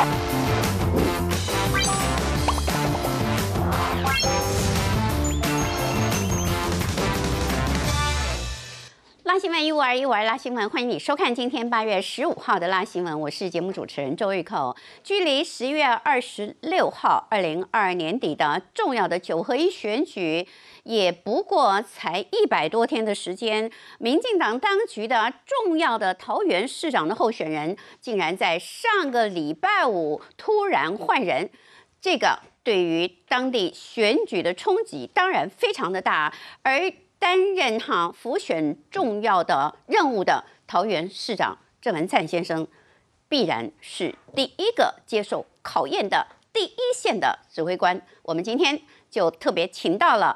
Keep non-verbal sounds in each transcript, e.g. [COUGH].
Bye. 拉新闻一五二一五二拉新闻，欢迎你收看今天八月十五号的《拉新闻》，我是节目主持人周玉蔻。距离十月二十六号二零二二年底的重要的九合一选举，也不过才一百多天的时间。民进党当局的重要的桃园市长的候选人，竟然在上个礼拜五突然换人，这个对于当地选举的冲击，当然非常的大。而担任哈辅选重要的任务的桃园市长郑文灿先生，必然是第一个接受考验的第一线的指挥官。我们今天就特别请到了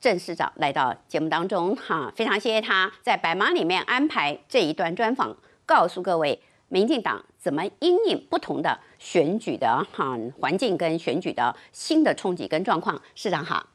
郑市长来到节目当中哈，非常谢谢他在百忙里面安排这一段专访，告诉各位民进党怎么因应不同的选举的哈环境跟选举的新的冲击跟状况。市长好，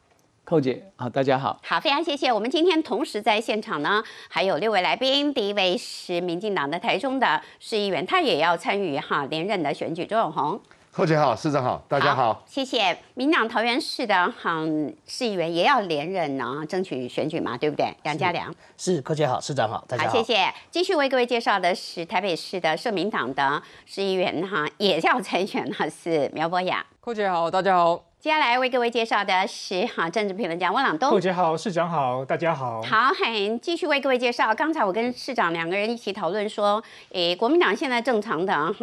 寇姐好，大家好，好非常谢谢。我们今天同时在现场呢，还有六位来宾，第一位是民进党的台中的市议员，他也要参与哈连任的选举。周永红，寇姐好，市长好，大家好，谢谢。民党桃园市的哈市议员也要连任呢，争取选举嘛，对不对？杨家良是寇姐好，市长好，大家好，谢谢。继续为各位介绍的是台北市的社民党的市议员哈，也要参选哈，是苗博雅。寇姐好，大家好。接下来为各位介绍的是哈政治评论家汪朗东。副姐好，市长好，大家好。好，很继续为各位介绍。刚才我跟市长两个人一起讨论说，诶，国民党现在正常的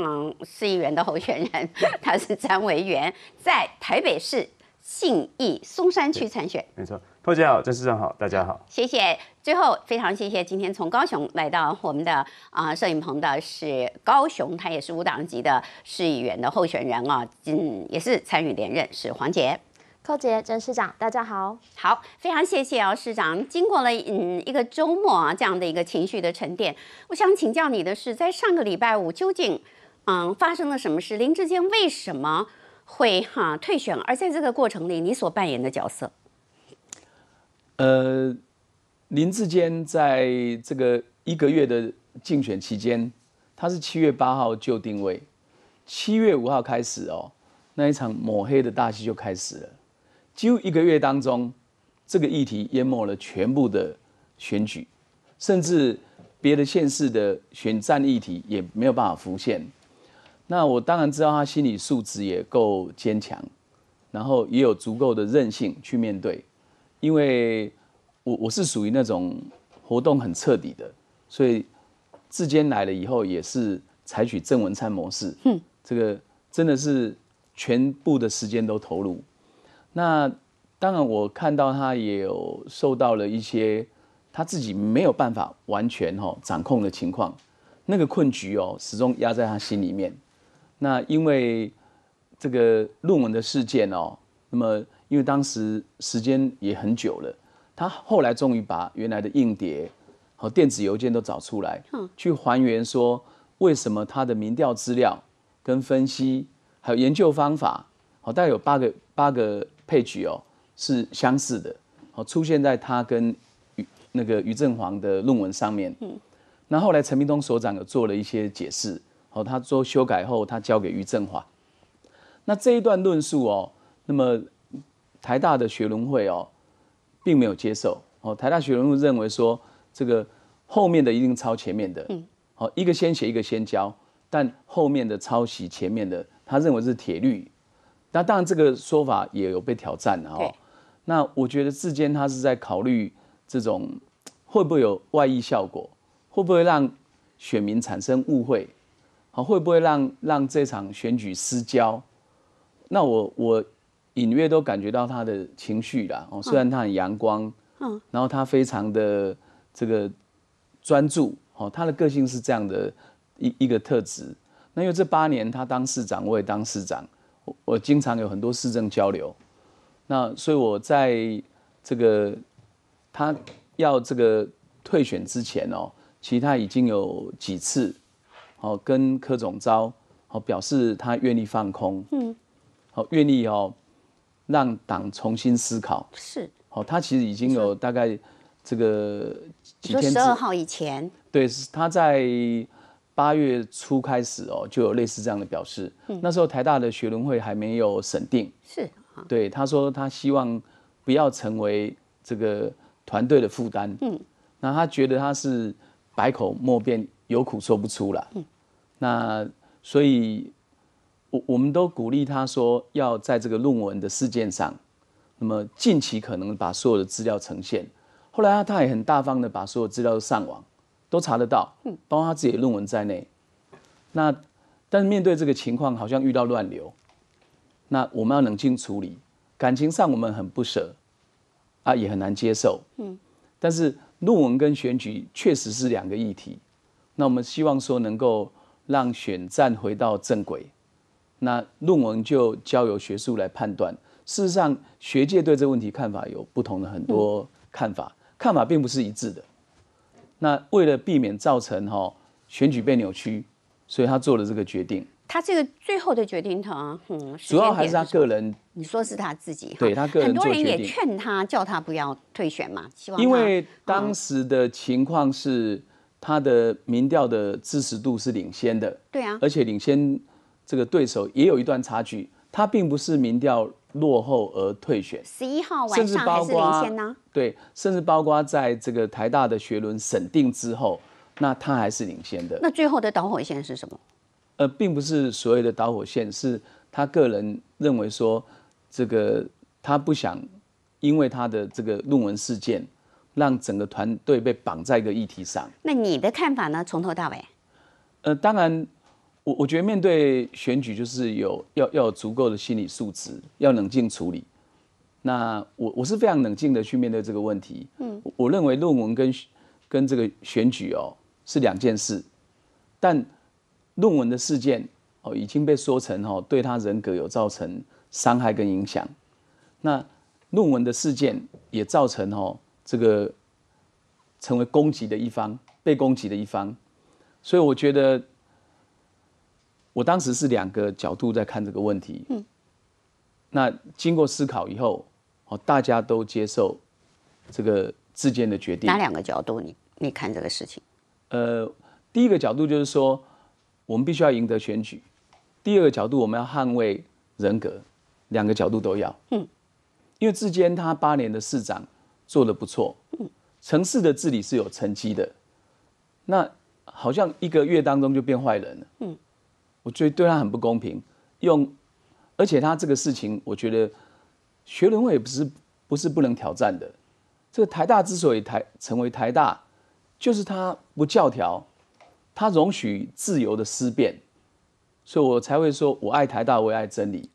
四议员的候选人，他是詹维元，在台北市信义松山区参选。没错，副姐好，郑市长好，大家好。谢谢。最后，非常谢谢今天从高雄来到我们的啊摄影棚的是高雄，他也是五党籍的市议员的候选人啊，嗯，也是参与连任，是黄杰、寇杰、郑市长，大家好，好，非常谢谢啊，市长，经过了嗯一个周末啊这样的一个情绪的沉淀，我想请教你的是，在上个礼拜五究竟嗯发生了什么事？林志坚为什么会哈退选？而在这个过程里，你所扮演的角色，呃。林志坚在这个一个月的竞选期间，他是七月八号就定位，七月五号开始哦，那一场抹黑的大戏就开始了。几乎一个月当中，这个议题淹没了全部的选举，甚至别的县市的选战议题也没有办法浮现。那我当然知道他心理素质也够坚强，然后也有足够的韧性去面对，因为。我我是属于那种活动很彻底的，所以志坚来了以后也是采取正文餐模式。嗯，这个真的是全部的时间都投入。那当然，我看到他也有受到了一些他自己没有办法完全哈掌控的情况，那个困局哦，始终压在他心里面。那因为这个论文的事件哦，那么因为当时时间也很久了。他后来终于把原来的硬碟和电子邮件都找出来，去还原说为什么他的民调资料跟分析还有研究方法，好，大概有八个八个 page 哦是相似的，好出现在他跟于那个于正煌的论文上面。那后来陈明东所长有做了一些解释，好，他做修改后他交给于正煌。那这一段论述哦，那么台大的学伦会哦。并没有接受哦，台大学人认为说，这个后面的一定抄前面的，嗯，好，一个先写一个先交，但后面的抄袭前面的，他认为是铁律。那当然这个说法也有被挑战哦。那我觉得志坚他是在考虑这种会不会有外溢效果，会不会让选民产生误会，好，会不会让让这场选举失焦？那我我。隐约都感觉到他的情绪啦，哦，虽然他很阳光，嗯，然后他非常的这个专注，哦，他的个性是这样的，一一个特质。那因为这八年他当市长，我也当市长，我我经常有很多市政交流，那所以我在这个他要这个退选之前哦，其实他已经有几次，哦，跟柯总招，哦，表示他愿意放空，嗯，好，愿意哦。让党重新思考是哦，他其实已经有大概这个几天。十二号以前，对，他在八月初开始哦，就有类似这样的表示。那时候台大的学轮会还没有审定，是对他说他希望不要成为这个团队的负担。嗯，那他觉得他是百口莫辩，有苦说不出了。嗯，那所以。我我们都鼓励他说要在这个论文的事件上，那么近期可能把所有的资料呈现。后来啊，他也很大方的把所有资料都上网，都查得到，包括他自己的论文在内。那但是面对这个情况，好像遇到乱流。那我们要冷静处理，感情上我们很不舍啊，也很难接受。嗯，但是论文跟选举确实是两个议题。那我们希望说能够让选战回到正轨。那论文就交由学术来判断。事实上，学界对这个问题看法有不同的很多看法，看法并不是一致的。那为了避免造成哈选举被扭曲，所以他做了这个决定。他这个最后的决定，嗯，主要还是他个人。你说是他自己，对他个人很多人也劝他，叫他不要退选嘛，希望。因为当时的情况是，他的民调的支持度是领先的。对啊。而且领先。这个对手也有一段差距，他并不是民调落后而退选。十一号晚上还是领先呢？对，甚至包括在这个台大的学轮审定之后，那他还是领先的。那最后的导火线是什么？呃，并不是所谓的导火线，是他个人认为说，这个他不想因为他的这个论文事件，让整个团队被绑在一个议题上。那你的看法呢？从头到尾？呃，当然。我我觉得面对选举就是有要要有足够的心理素质，要冷静处理。那我我是非常冷静的去面对这个问题。嗯，我认为论文跟跟这个选举哦是两件事。但论文的事件哦已经被说成哦对他人格有造成伤害跟影响。那论文的事件也造成哦这个成为攻击的一方，被攻击的一方。所以我觉得。我当时是两个角度在看这个问题。嗯。那经过思考以后，哦，大家都接受这个志坚的决定。哪两个角度？你你看这个事情？呃，第一个角度就是说，我们必须要赢得选举；，第二个角度，我们要捍卫人格，两个角度都要。嗯。因为志坚他八年的市长做的不错，嗯，城市的治理是有成绩的。那好像一个月当中就变坏人了。嗯。我觉得对他很不公平，用，而且他这个事情，我觉得学伦也不是不是不能挑战的。这个台大之所以台成为台大，就是他不教条，他容许自由的思辨，所以我才会说，我爱台大，我也爱真理。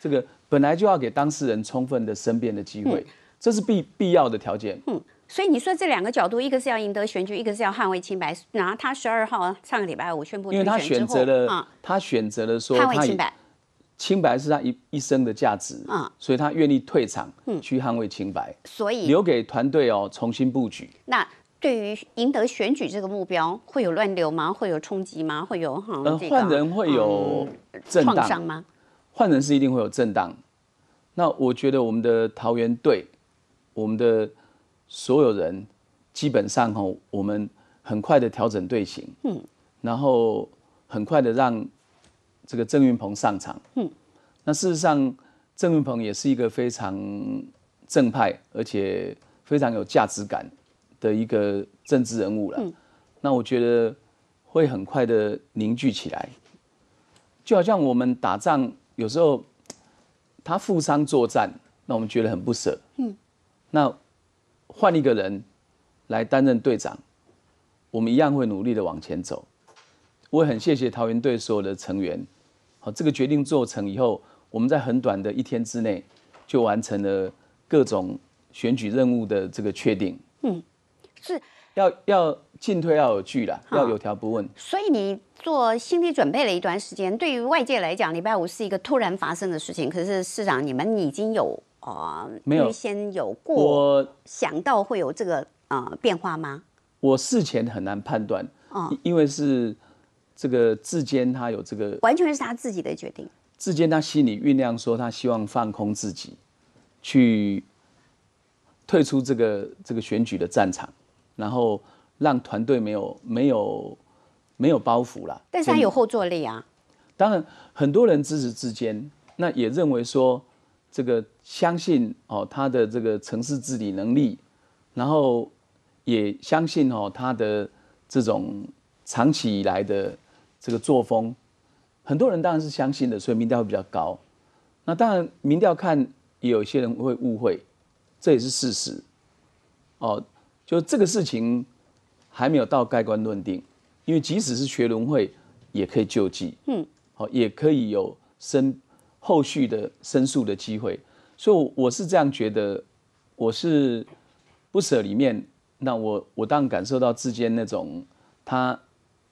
这个本来就要给当事人充分的申辩的机会，这是必必要的条件。所以你说这两个角度，一个是要赢得选举，一个是要捍卫清白。然后他十二号上个礼拜五宣布他选之了。他选择了说捍卫清白，清白是他一一生的价值，所以他愿意退场去捍卫清白。所以留给团队哦重新布局。那对于赢得选举这个目标会有乱流吗？会有冲击吗？会有好？嗯，换人会有震荡吗？换人是一定会有震荡。那我觉得我们的桃园队，我们的。所有人基本上吼，我们很快的调整队形，嗯，然后很快的让这个郑云鹏上场，嗯，那事实上，郑云鹏也是一个非常正派，而且非常有价值感的一个政治人物了，嗯，那我觉得会很快的凝聚起来，就好像我们打仗有时候他负伤作战，那我们觉得很不舍，嗯，那。换一个人来担任队长，我们一样会努力的往前走。我很谢谢桃园队所有的成员。好，这个决定做成以后，我们在很短的一天之内就完成了各种选举任务的这个确定。嗯，是。要要进退要有据啦，要有条不紊。所以你做心理准备了一段时间，对于外界来讲，礼拜五是一个突然发生的事情。可是市长，你们已经有。哦，没有先有过，我想到会有这个啊变化吗？我事前很难判断嗯，因为是这个志坚他有这个，完全是他自己的决定。志坚他心里酝酿说，他希望放空自己，去退出这个这个选举的战场，然后让团队没有没有没有包袱了。但是他有后坐力啊。当然，很多人支持志坚，那也认为说。这个相信哦，他的这个城市治理能力，然后也相信哦，他的这种长期以来的这个作风，很多人当然是相信的，所以民调会比较高。那当然，民调看也有些人会误会，这也是事实。哦，就这个事情还没有到盖棺论定，因为即使是学联会也可以救济，嗯，好，也可以有申。后续的申诉的机会，所以我是这样觉得，我是不舍里面，那我我当然感受到之间那种他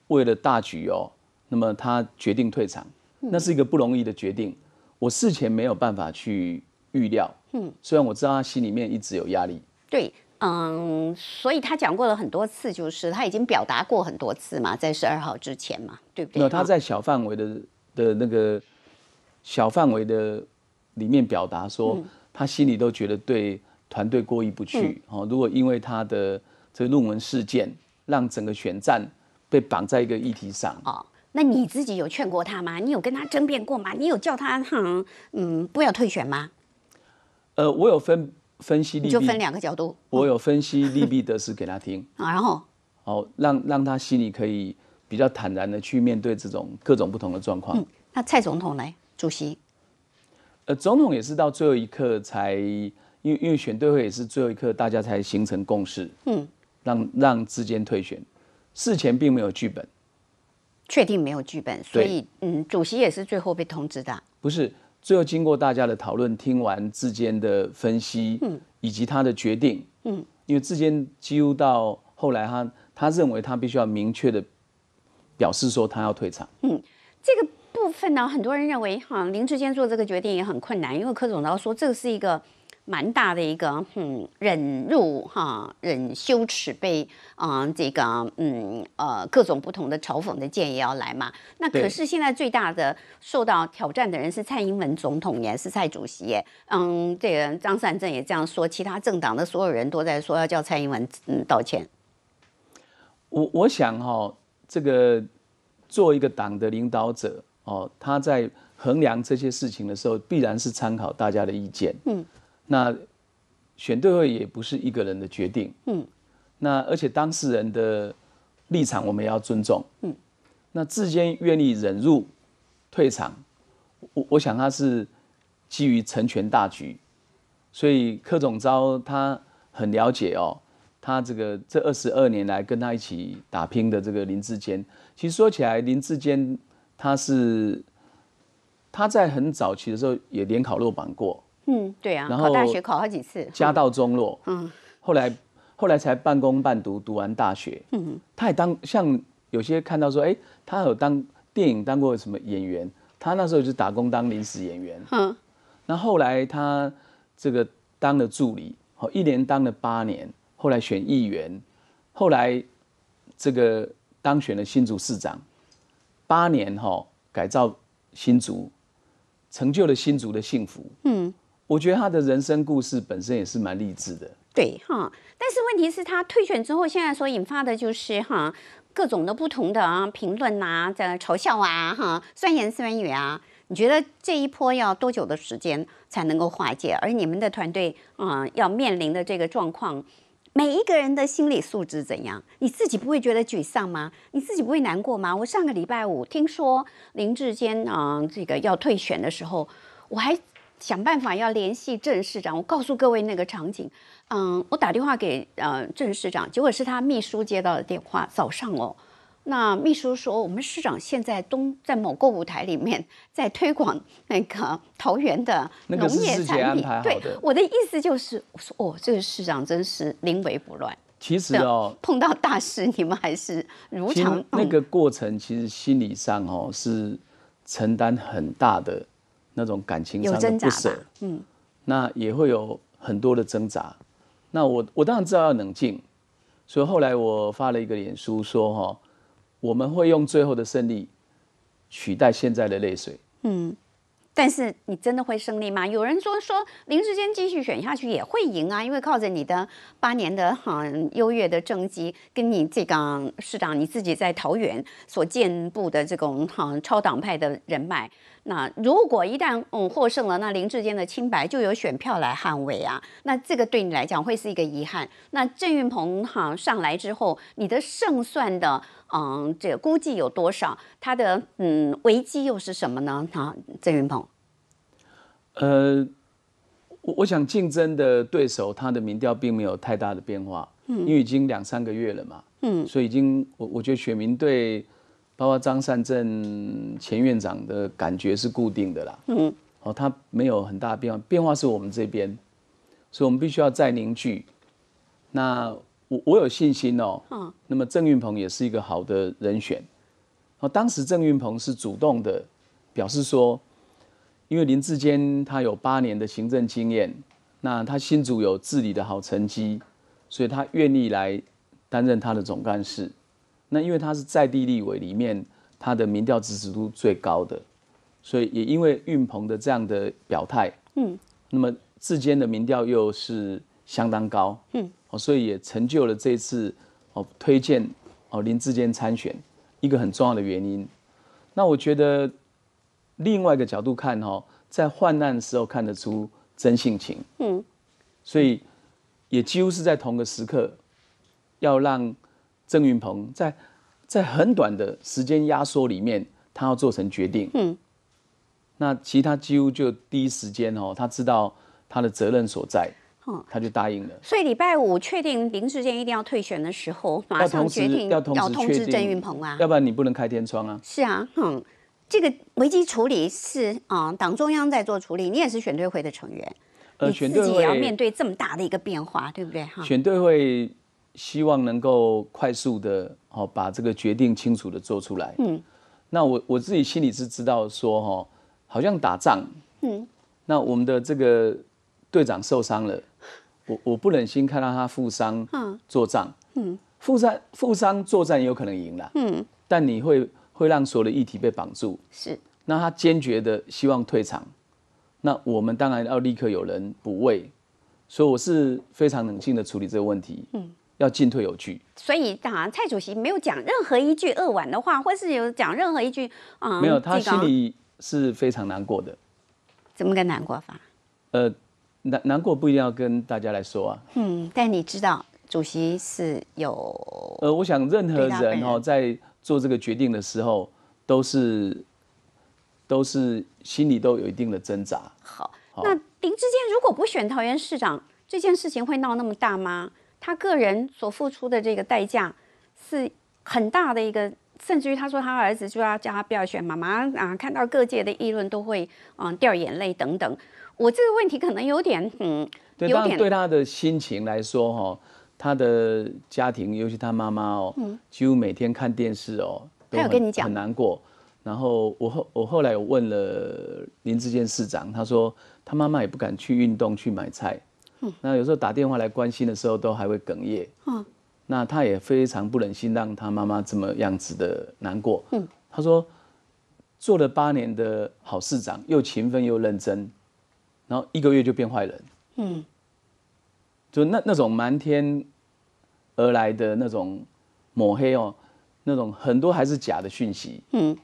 为了大局哦，那么他决定退场，那是一个不容易的决定，我事前没有办法去预料。嗯，虽然我知道他心里面一直有压力。对，嗯，所以他讲过了很多次，就是他已经表达过很多次嘛，在十二号之前嘛，对不对？那他在小范围的的那个。小范围的里面表达说，他心里都觉得对团队过意不去。哦，如果因为他的这个论文事件，让整个选战被绑在一个议题上。哦，那你自己有劝过他吗？你有跟他争辩过吗？你有叫他嗯嗯不要退选吗？呃，我有分分析利弊，就分两个角度。我有分析利弊得失给他听，[LAUGHS] 然后，好让让他心里可以比较坦然的去面对这种各种不同的状况。嗯那蔡总统呢？主席，呃，总统也是到最后一刻才，因为因为选对会也是最后一刻，大家才形成共识，嗯，让让之间退选，事前并没有剧本，确定没有剧本，所以嗯，主席也是最后被通知的，不是最后经过大家的讨论，听完志坚的分析，嗯，以及他的决定，嗯，因为志坚几乎到后来，他他认为他必须要明确的表示说他要退场，嗯，这个。部分呢，很多人认为哈，林志坚做这个决定也很困难，因为柯总要说，这是一个蛮大的一个嗯忍辱哈忍羞耻被啊这个嗯呃各种不同的嘲讽的建议要来嘛，那可是现在最大的受到挑战的人是蔡英文总统，也是蔡主席，嗯，这个张善政也这样说，其他政党的所有人都在说要叫蔡英文嗯道歉。我我想哈，这个做一个党的领导者。哦，他在衡量这些事情的时候，必然是参考大家的意见。嗯，那选对会也不是一个人的决定。嗯，那而且当事人的立场，我们要尊重。嗯，那志坚愿意忍辱退场，我我想他是基于成全大局。所以柯总招他很了解哦，他这个这二十二年来跟他一起打拼的这个林志坚，其实说起来林志坚。他是，他在很早期的时候也联考落榜过。嗯，对啊。然后大学考好几次。家道中落。嗯。后来，后来才半工半读读完大学。嗯。他也当像有些看到说，哎，他有当电影当过什么演员。他那时候就是打工当临时演员。嗯。那后来他这个当了助理，好，一连当了八年。后来选议员，后来这个当选了新竹市长。八年哈改造新竹，成就了新竹的幸福。嗯，我觉得他的人生故事本身也是蛮励志的。对哈，但是问题是，他退选之后，现在所引发的就是哈各种的不同的啊评论呐，在嘲笑啊哈，酸言酸语啊。你觉得这一波要多久的时间才能够化解？而你们的团队啊，要面临的这个状况？每一个人的心理素质怎样？你自己不会觉得沮丧吗？你自己不会难过吗？我上个礼拜五听说林志坚啊，这个要退选的时候，我还想办法要联系郑市长。我告诉各位那个场景，嗯，我打电话给呃郑市长，结果是他秘书接到的电话。早上哦。那秘书说，我们市长现在东在某个舞台里面，在推广那个桃园的农业产品。对，我的意思就是，我说哦，这个市长真是临危不乱。其实哦，碰到大事，你们还是如常。那个过程其实心理上哦是承担很大的那种感情上的不舍，嗯，那也会有很多的挣扎。那我我当然知道要冷静，所以后来我发了一个脸书说哈。我们会用最后的胜利取代现在的泪水。嗯，但是你真的会胜利吗？有人说说林志坚继续选下去也会赢啊，因为靠着你的八年的很优越的政绩，跟你这个市长你自己在桃园所建步的这种哈超党派的人脉。那如果一旦嗯获胜了，那林志坚的清白就有选票来捍卫啊，那这个对你来讲会是一个遗憾。那郑云鹏哈上来之后，你的胜算的嗯，这个估计有多少？他的嗯危机又是什么呢？啊，郑云鹏。呃，我我想竞争的对手他的民调并没有太大的变化，嗯，因为已经两三个月了嘛，嗯，所以已经我我觉得选民对。包括张善政前院长的感觉是固定的啦，嗯，哦，他没有很大的变化，变化是我们这边，所以我们必须要再凝聚。那我我有信心哦，嗯，那么郑运鹏也是一个好的人选。好，当时郑运鹏是主动的表示说，因为林志坚他有八年的行政经验，那他新组有治理的好成绩，所以他愿意来担任他的总干事。那因为他是在地立委里面，他的民调支持度最高的，所以也因为运鹏的这样的表态，嗯，那么志坚的民调又是相当高，嗯，哦，所以也成就了这次哦推荐哦林志坚参选一个很重要的原因。那我觉得另外一个角度看，哈，在患难时候看得出真性情，嗯，所以也几乎是在同个时刻要让。郑云鹏在在很短的时间压缩里面，他要做成决定。嗯，那其他几乎就第一时间哦，他知道他的责任所在，嗯，他就答应了。所以礼拜五确定临时间一定要退选的时候，马上决定要通知郑云鹏啊，要不然你不能开天窗啊。是啊，嗯，这个危机处理是啊，党中央在做处理，你也是选对会的成员，呃，自己也要面对这么大的一个变化，对不对？哈，选对会。希望能够快速的哦把这个决定清楚的做出来。嗯，那我我自己心里是知道说哈，好像打仗。嗯，那我们的这个队长受伤了，我我不忍心看到他负伤。嗯，作战。嗯，负伤负伤作战有可能赢了。嗯，但你会会让所有的议题被绑住。是。那他坚决的希望退场，那我们当然要立刻有人补位，所以我是非常冷静的处理这个问题。嗯。要进退有据，所以哈，蔡主席没有讲任何一句扼腕的话，或是有讲任何一句啊，没有，他心里是非常难过的。怎么个难过法？呃，难难过不一定要跟大家来说啊。嗯，但你知道，主席是有呃，我想任何人哦，在做这个决定的时候，都是都是心里都有一定的挣扎。好，那林志坚如果不选桃园市长，这件事情会闹那么大吗？他个人所付出的这个代价是很大的一个，甚至于他说他儿子就要叫他不要选妈妈啊，看到各界的议论都会啊掉眼泪等等。我这个问题可能有点嗯，有点。对，对他的心情来说哈，他的家庭，尤其他妈妈哦，几乎每天看电视哦，他有跟你讲很难过。然后我后我后来问了林志坚市长，他说他妈妈也不敢去运动去买菜。那有时候打电话来关心的时候，都还会哽咽。嗯，那他也非常不忍心让他妈妈这么样子的难过。嗯，他说做了八年的好市长，又勤奋又认真，然后一个月就变坏人。嗯，就那那种瞒天而来的那种抹黑哦，那种很多还是假的讯息。嗯，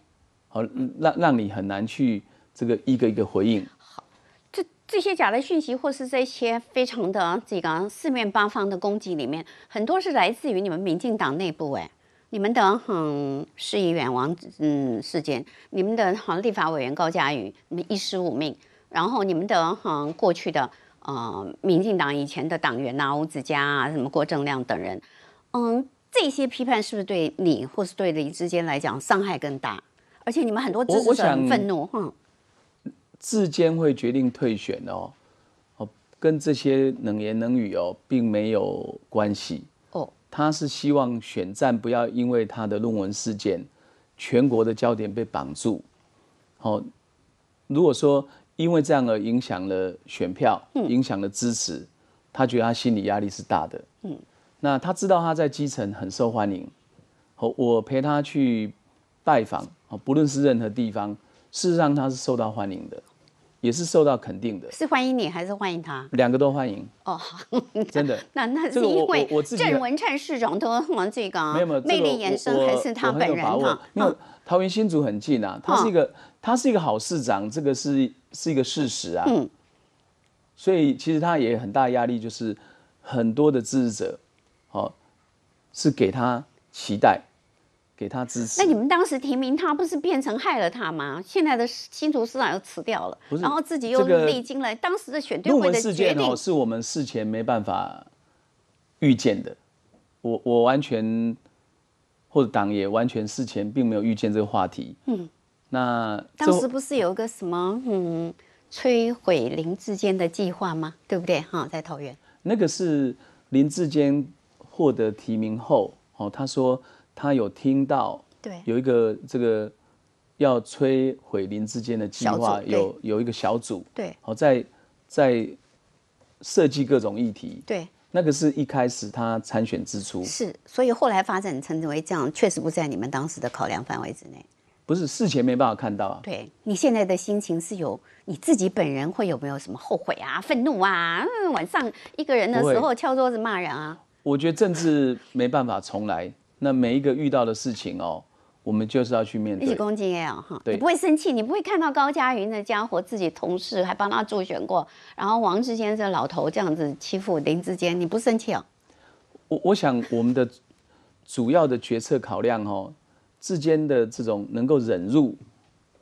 好，让让你很难去这个一个一个回应。这些假的讯息，或是这些非常的这个四面八方的攻击里面，很多是来自于你们民进党内部。哎，你们的嗯，释义员王嗯事件，你们的好、像立法委员高佳瑜，你们一失五命，然后你们的哈过去的呃民进党以前的党员呐，吴子嘉啊，什么郭正亮等人，嗯，这些批判是不是对你或是对你之间来讲伤害更大？而且你们很多支持者很愤怒，哼。自监会决定退选哦，哦，跟这些冷言冷语哦，并没有关系哦。他是希望选战不要因为他的论文事件，全国的焦点被绑住。哦，如果说因为这样而影响了选票，影响了支持，他觉得他心理压力是大的。嗯，那他知道他在基层很受欢迎。哦，我陪他去拜访，哦，不论是任何地方，事实上他是受到欢迎的。也是受到肯定的，是欢迎你还是欢迎他？两个都欢迎哦，[LAUGHS] 真的。那那是因为郑文灿市长都往这个没有魅力延伸还是他本人哈？因为桃园新竹很近啊，他是一个他是一个好市长，这个是是一个事实啊。嗯，所以其实他也很大压力，就是很多的支持者，好是给他期待。给他支持。那你们当时提名他，不是变成害了他吗？现在的新竹市长又辞掉了，然后自己又历经了。当时的选对会的事件哦，是我们事前没办法预见的。我我完全，或者党也完全事前并没有预见这个话题。嗯，那当时不是有一个什么嗯摧毁林志坚的计划吗？对不对？哈，在桃园那个是林志坚获得提名后，哦，他说。他有听到，对，有一个这个要摧毁林之间的计划，有有一个小组，对，好在在设计各种议题，对，那个是一开始他参选之初是，所以后来发展成为这样，确实不在你们当时的考量范围之内，不是事前没办法看到啊，对你现在的心情是有你自己本人会有没有什么后悔啊、愤怒啊？晚上一个人的时候敲桌子骂人啊？我觉得政治没办法重来。那每一个遇到的事情哦，我们就是要去面对。一起攻击 l 哈，你不会生气，你不会看到高佳云那家伙自己同事还帮他助选过，然后王志坚这老头这样子欺负林志坚，你不生气哦？我我想我们的主要的决策考量哈，志坚的这种能够忍入，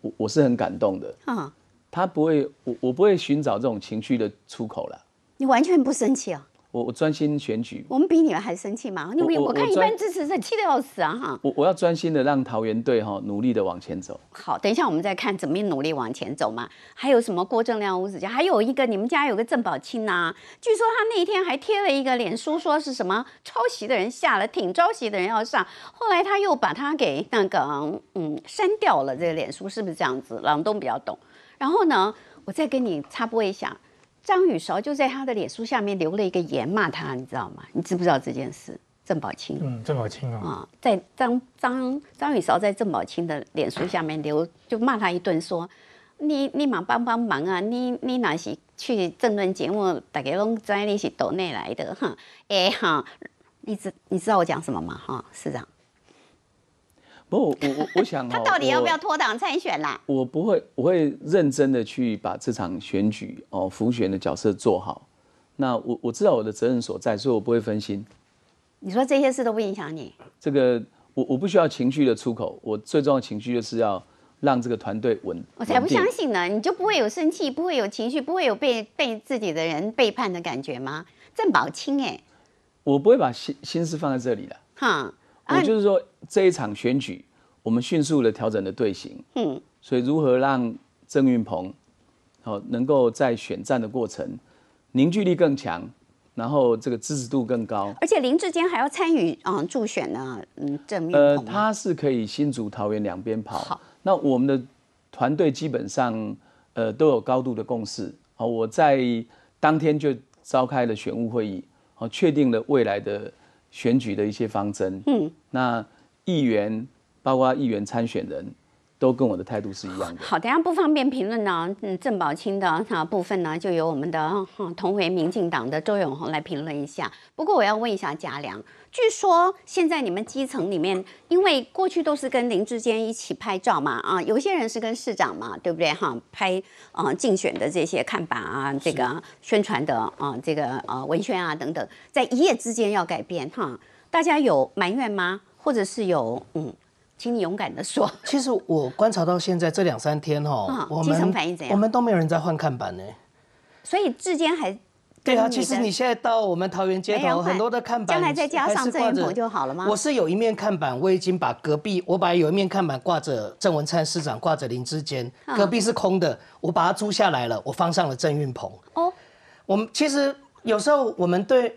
我我是很感动的。啊，他不会，我我不会寻找这种情绪的出口了。你完全不生气啊？我我专心选举，我们比你们还生气吗？们我看一般支持者气得要死啊！哈，我我要专心的让桃园队哈努力的往前走。好，等一下我们再看怎么努力往前走嘛。还有什么郭正亮、吴子嘉，还有一个你们家有个郑宝清呐。据说他那一天还贴了一个脸书，说是什么抄袭的人下了，挺抄袭的人要上。后来他又把他给那个嗯删掉了。这个脸书是不是这样子？朗东比较懂。然后呢，我再跟你插播一下。张雨韶就在他的脸书下面留了一个言骂他，你知道吗？你知不知道这件事？郑宝清，嗯，郑宝清啊，在张张张雨韶在郑宝清的脸书下面留，就骂他一顿，说你你忙帮帮忙啊，你你那些去政论节目，大家拢知你是岛内来的哈，哎哈，你知你知道我讲什么吗？哈，是这样。不，我我我想，他到底要不要脱党参选啦？我不会，我会认真的去把这场选举哦，浮选的角色做好。那我我知道我的责任所在，所以我不会分心。你说这些事都不影响你？这个我我不需要情绪的出口，我最重要的情绪就是要让这个团队稳。我才不相信呢，你就不会有生气，不会有情绪，不会有被被自己的人背叛的感觉吗？郑宝清哎，我不会把心心思放在这里的。哈。我就是说，这一场选举，我们迅速的调整了队形。嗯，所以如何让郑运鹏，好能够在选战的过程，凝聚力更强，然后这个支持度更高。而且林志坚还要参与啊助选呢，嗯，郑运呃，他是可以新竹桃园两边跑。好，那我们的团队基本上，呃，都有高度的共识。啊，我在当天就召开了选务会议，好，确定了未来的。选举的一些方针，嗯，那议员包括议员参选人。都跟我的态度是一样的。好，大家不方便评论呢。嗯，郑宝清的啊部分呢，就由我们的同为民进党的周永红来评论一下。不过我要问一下嘉良，据说现在你们基层里面，因为过去都是跟林志坚一起拍照嘛，啊，有些人是跟市长嘛，对不对哈？拍啊，竞选的这些看板啊，这个宣传的啊，这个呃文宣啊等等，在一夜之间要改变哈，大家有埋怨吗？或者是有嗯？请你勇敢的说。其实我观察到现在这两三天哈，我们基层反应怎样？我们都没有人在换看板呢。所以至今还对啊，其实你现在到我们桃园街头，很多的看板，将来再加上郑云鹏就好了吗？我是有一面看板，我已经把隔壁我把有一面看板挂着郑文灿市长，挂着林志坚，隔壁是空的，我把它租下来了，我放上了郑运鹏。哦，我们其实有时候我们对。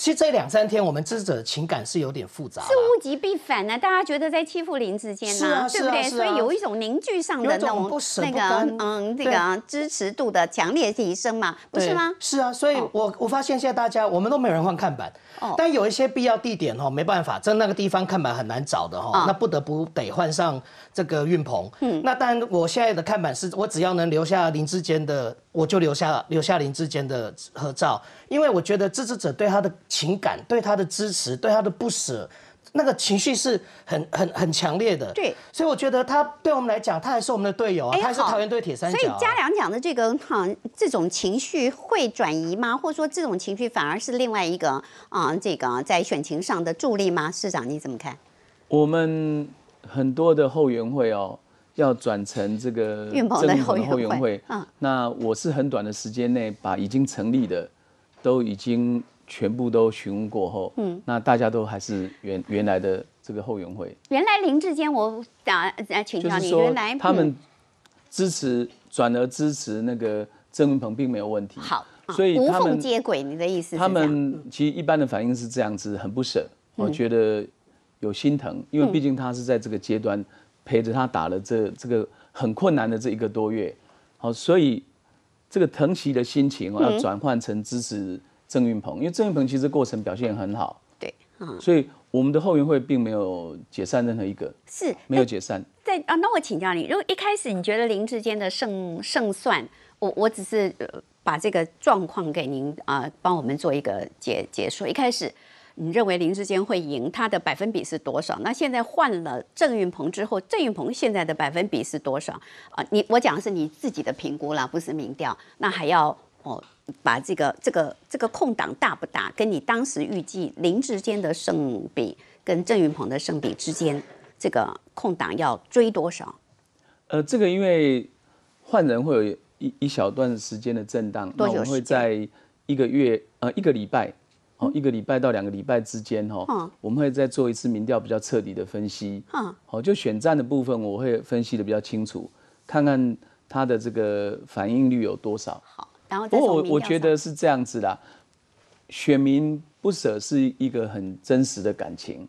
其实这两三天，我们支持者的情感是有点复杂，是物极必反呢。大家觉得在欺负林志坚啊，对不对？所以有一种凝聚上的那种那个嗯，这个支持度的强烈提升嘛，不是吗？是啊，所以我我发现现在大家我们都没人换看板，但有一些必要地点哦，没办法，在那个地方看板很难找的哈，那不得不得换上这个运棚。嗯，那当然我现在的看板是我只要能留下林志坚的，我就留下留下林志坚的合照，因为我觉得支持者对他的。情感对他的支持，对他的不舍，那个情绪是很很很强烈的。对，所以我觉得他对我们来讲，他还是我们的队友啊，他是桃园队铁三角。所以嘉良讲的这个，哈，这种情绪会转移吗？或者说这种情绪反而是另外一个，嗯，这个在选情上的助力吗？市长你怎么看？我们很多的后援会哦，要转成这个正统的后援会。嗯，那我是很短的时间内把已经成立的都已经。全部都询问过后，嗯，那大家都还是原原来的这个后援会。原来林志坚，我想来请教你，原来他们支持转而支持那个郑云鹏，并没有问题。好，所以无缝接轨，你的意思他们其实一般的反应是这样子，很不舍，我觉得有心疼，因为毕竟他是在这个阶段陪着他打了这这个很困难的这一个多月，好，所以这个疼惜的心情我要转换成支持。郑运鹏，因为郑运鹏其实过程表现很好，对，啊，所以我们的后援会并没有解散任何一个，是没有解散。在啊，那我请教你，如果一开始你觉得林志坚的胜胜算，我我只是把这个状况给您啊，帮我们做一个解解说。一开始你认为林志坚会赢，他的百分比是多少？那现在换了郑运鹏之后，郑运鹏现在的百分比是多少？啊，你我讲的是你自己的评估啦，不是民调。那还要哦。把这个这个这个空档大不大？跟你当时预计林志坚的胜比跟郑云鹏的胜比之间，这个空档要追多少？呃，这个因为换人会有一一小段时间的震荡，那我们会在一个月呃一个礼拜，好一个礼拜到两个礼拜之间，哈，我们会再做一次民调，比较彻底的分析。嗯，好，就选战的部分我会分析的比较清楚，看看他的这个反应率有多少。好。不过我我觉得是这样子的，选民不舍是一个很真实的感情，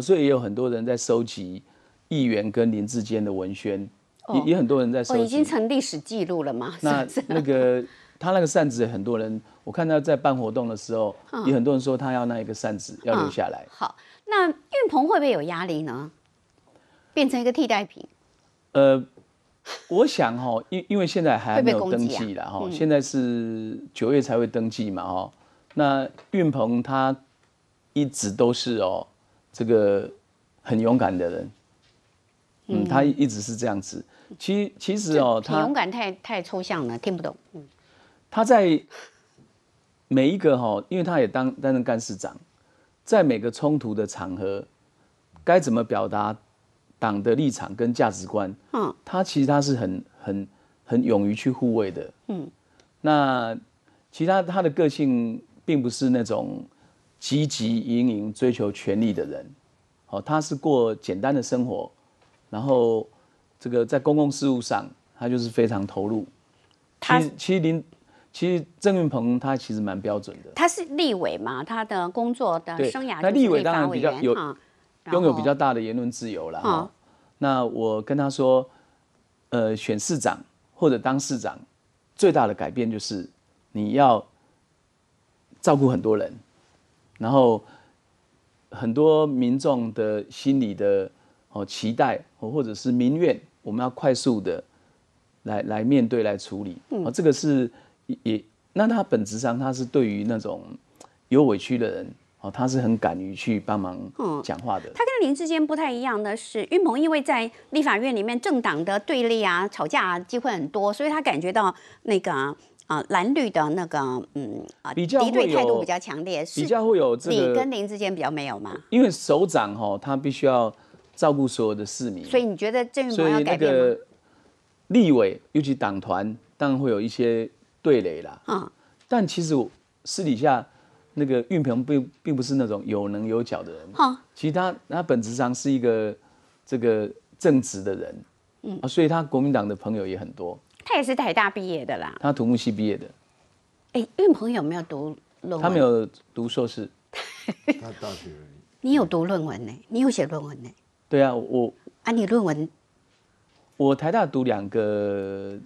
所以也有很多人在收集议员跟林志坚的文宣，也也很多人在收集，已经成历史记录了吗？那那个他那个扇子，很多人我看到在办活动的时候，也很多人说他要那一个扇子要留下来。好，那运鹏会不会有压力呢？变成一个替代品？呃。我想哈，因因为现在还没有登记了哈，现在是九月才会登记嘛哈。那运鹏他一直都是哦，这个很勇敢的人，嗯，他一直是这样子。其其实哦，他勇敢太太抽象了，听不懂。他在每一个哈，因为他也当担任干事长，在每个冲突的场合，该怎么表达？党的立场跟价值观，嗯，他其实他是很很很勇于去护卫的，嗯，那其他他的个性并不是那种积极营营追求权力的人，哦，他是过简单的生活，然后这个在公共事务上他就是非常投入。他其实林，其实郑云鹏他其实蛮标准的，他是立委嘛，他的工作的生涯立委是然比委有。拥有比较大的言论自由了哈。那我跟他说，呃，选市长或者当市长，最大的改变就是你要照顾很多人，然后很多民众的心理的哦期待或者是民怨，我们要快速的来来面对来处理。哦，这个是也那他本质上他是对于那种有委屈的人。哦，他是很敢于去帮忙讲话的。他跟林之间不太一样的是，玉鹏因为在立法院里面政党的对立啊、吵架啊机会很多，所以他感觉到那个啊蓝绿的那个嗯啊敌对态度比较强烈。比较会有这个，你跟林之间比较没有吗？因为首长哈，他必须要照顾所有的市民，所以你觉得郑玉鹏要改变吗？立委，尤其党团，当然会有一些对垒啦。啊，但其实私底下。那个运鹏并并不是那种有棱有角的人，其实他他本质上是一个这个正直的人，嗯，啊，所以他国民党的朋友也很多。他也是台大毕业的啦，他土木系毕业的。哎，运鹏有没有读论文？他没有读硕士，[LAUGHS] 他大学而已。你有读论文呢？你有写论文呢？对啊，我啊，你论文？我台大读两个，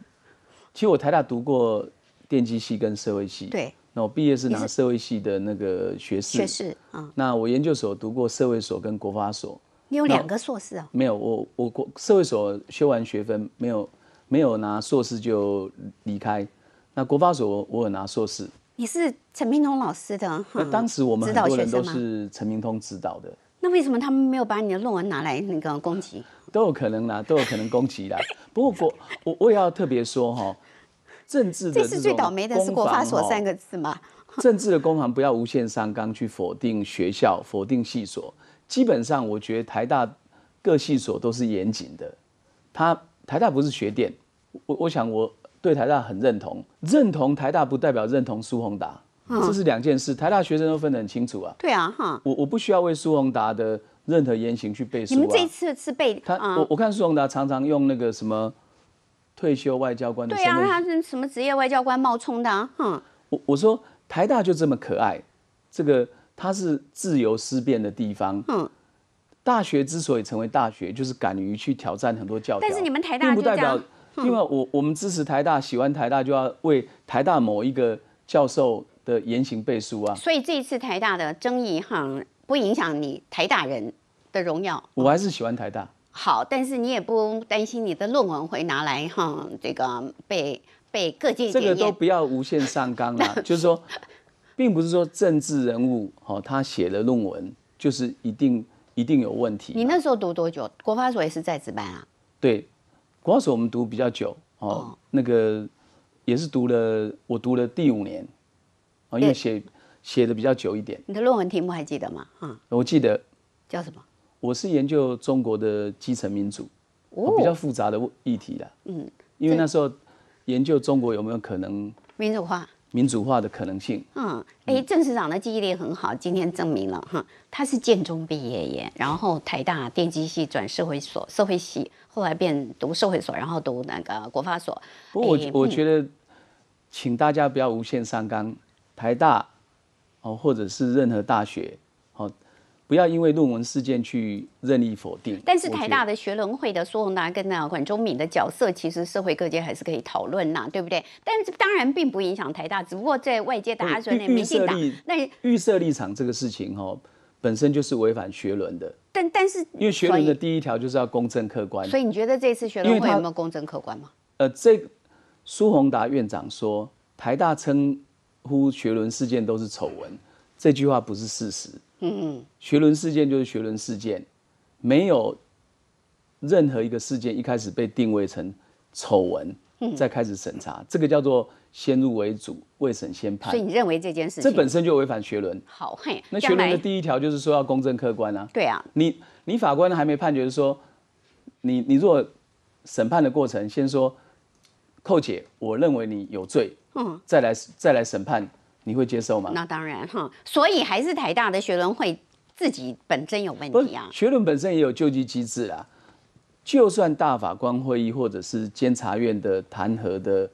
其实我台大读过电机系跟社会系。对。那我毕业是拿社会系的那个学士。学士啊。那我研究所读过社会所跟国法所。你有两个硕士啊？没有，我我国社会所修完学分，没有没有拿硕士就离开。那国法所我有拿硕士。你是陈明通老师的。那当时我们很多人都是陈明通指导的。那为什么他们没有把你的论文拿来那个攻击？都有可能啦，都有可能攻击啦。不过我我我也要特别说哈。政治的这是国发所三个字嘛。政治的工行不要无限上纲去否定学校、否定系所。基本上，我觉得台大各系所都是严谨的。他台大不是学电，我我想我对台大很认同。认同台大不代表认同苏宏达，这是两件事。台大学生都分得很清楚啊。对啊哈。我我不需要为苏宏达的任何言行去背书啊。你们这次是背他？我我看苏宏达常常用那个什么。退休外交官的对呀，他是什么职业外交官冒充的？我我说台大就这么可爱，这个他是自由思辨的地方。嗯，大学之所以成为大学，就是敢于去挑战很多教条。但是你们台大并不代表，因为我我们支持台大，喜欢台大，就要为台大某一个教授的言行背书啊。所以这次台大的争议，哈，不影响你台大人的荣耀。我还是喜欢台大。好，但是你也不担心你的论文会拿来哈，这个被被各界这个都不要无限上纲了，[LAUGHS] 就是说，并不是说政治人物哈他写的论文就是一定一定有问题。你那时候读多久？国发所也是在职班啊？对，国发所我们读比较久哦，那个也是读了我读了第五年啊，因为写写的比较久一点。你的论文题目还记得吗？哈，我记得，叫什么？我是研究中国的基层民主，比较复杂的议题的。嗯，因为那时候研究中国有没有可能民主化？民主化的可能性。嗯，哎，郑市长的记忆力很好，今天证明了哈，他是建中毕业耶，然后台大电机系转社会所社会系，后来变读社会所，然后读那个国发所。不我我觉得，请大家不要无限上纲，台大哦，或者是任何大学。不要因为论文事件去任意否定。但是台大的学伦会的苏宏达跟那管中敏的角色，其实社会各界还是可以讨论呐，对不对？但是当然并不影响台大，只不过在外界大家说那民进党那预设立场这个事情哈，本身就是违反学伦的。但但是因为学伦的第一条就是要公正客观，所以你觉得这次学伦会有没有公正客观吗？呃，这苏宏达院长说台大称呼学伦事件都是丑闻，这句话不是事实。嗯，学伦事件就是学伦事件，没有任何一个事件一开始被定位成丑闻，嗯、再开始审查，这个叫做先入为主，未审先判。所以你认为这件事，情，这本身就违反学伦。好嘿，那学伦的第一条就是说要公正客观啊。对啊，你你法官还没判决，说你你如果审判的过程先说扣解，我认为你有罪，嗯，再来再来审判。你会接受吗？那当然哈，所以还是台大的学伦会自己本身有问题啊。学伦本身也有救济机制啊，就算大法官会议或者是监察院的弹劾的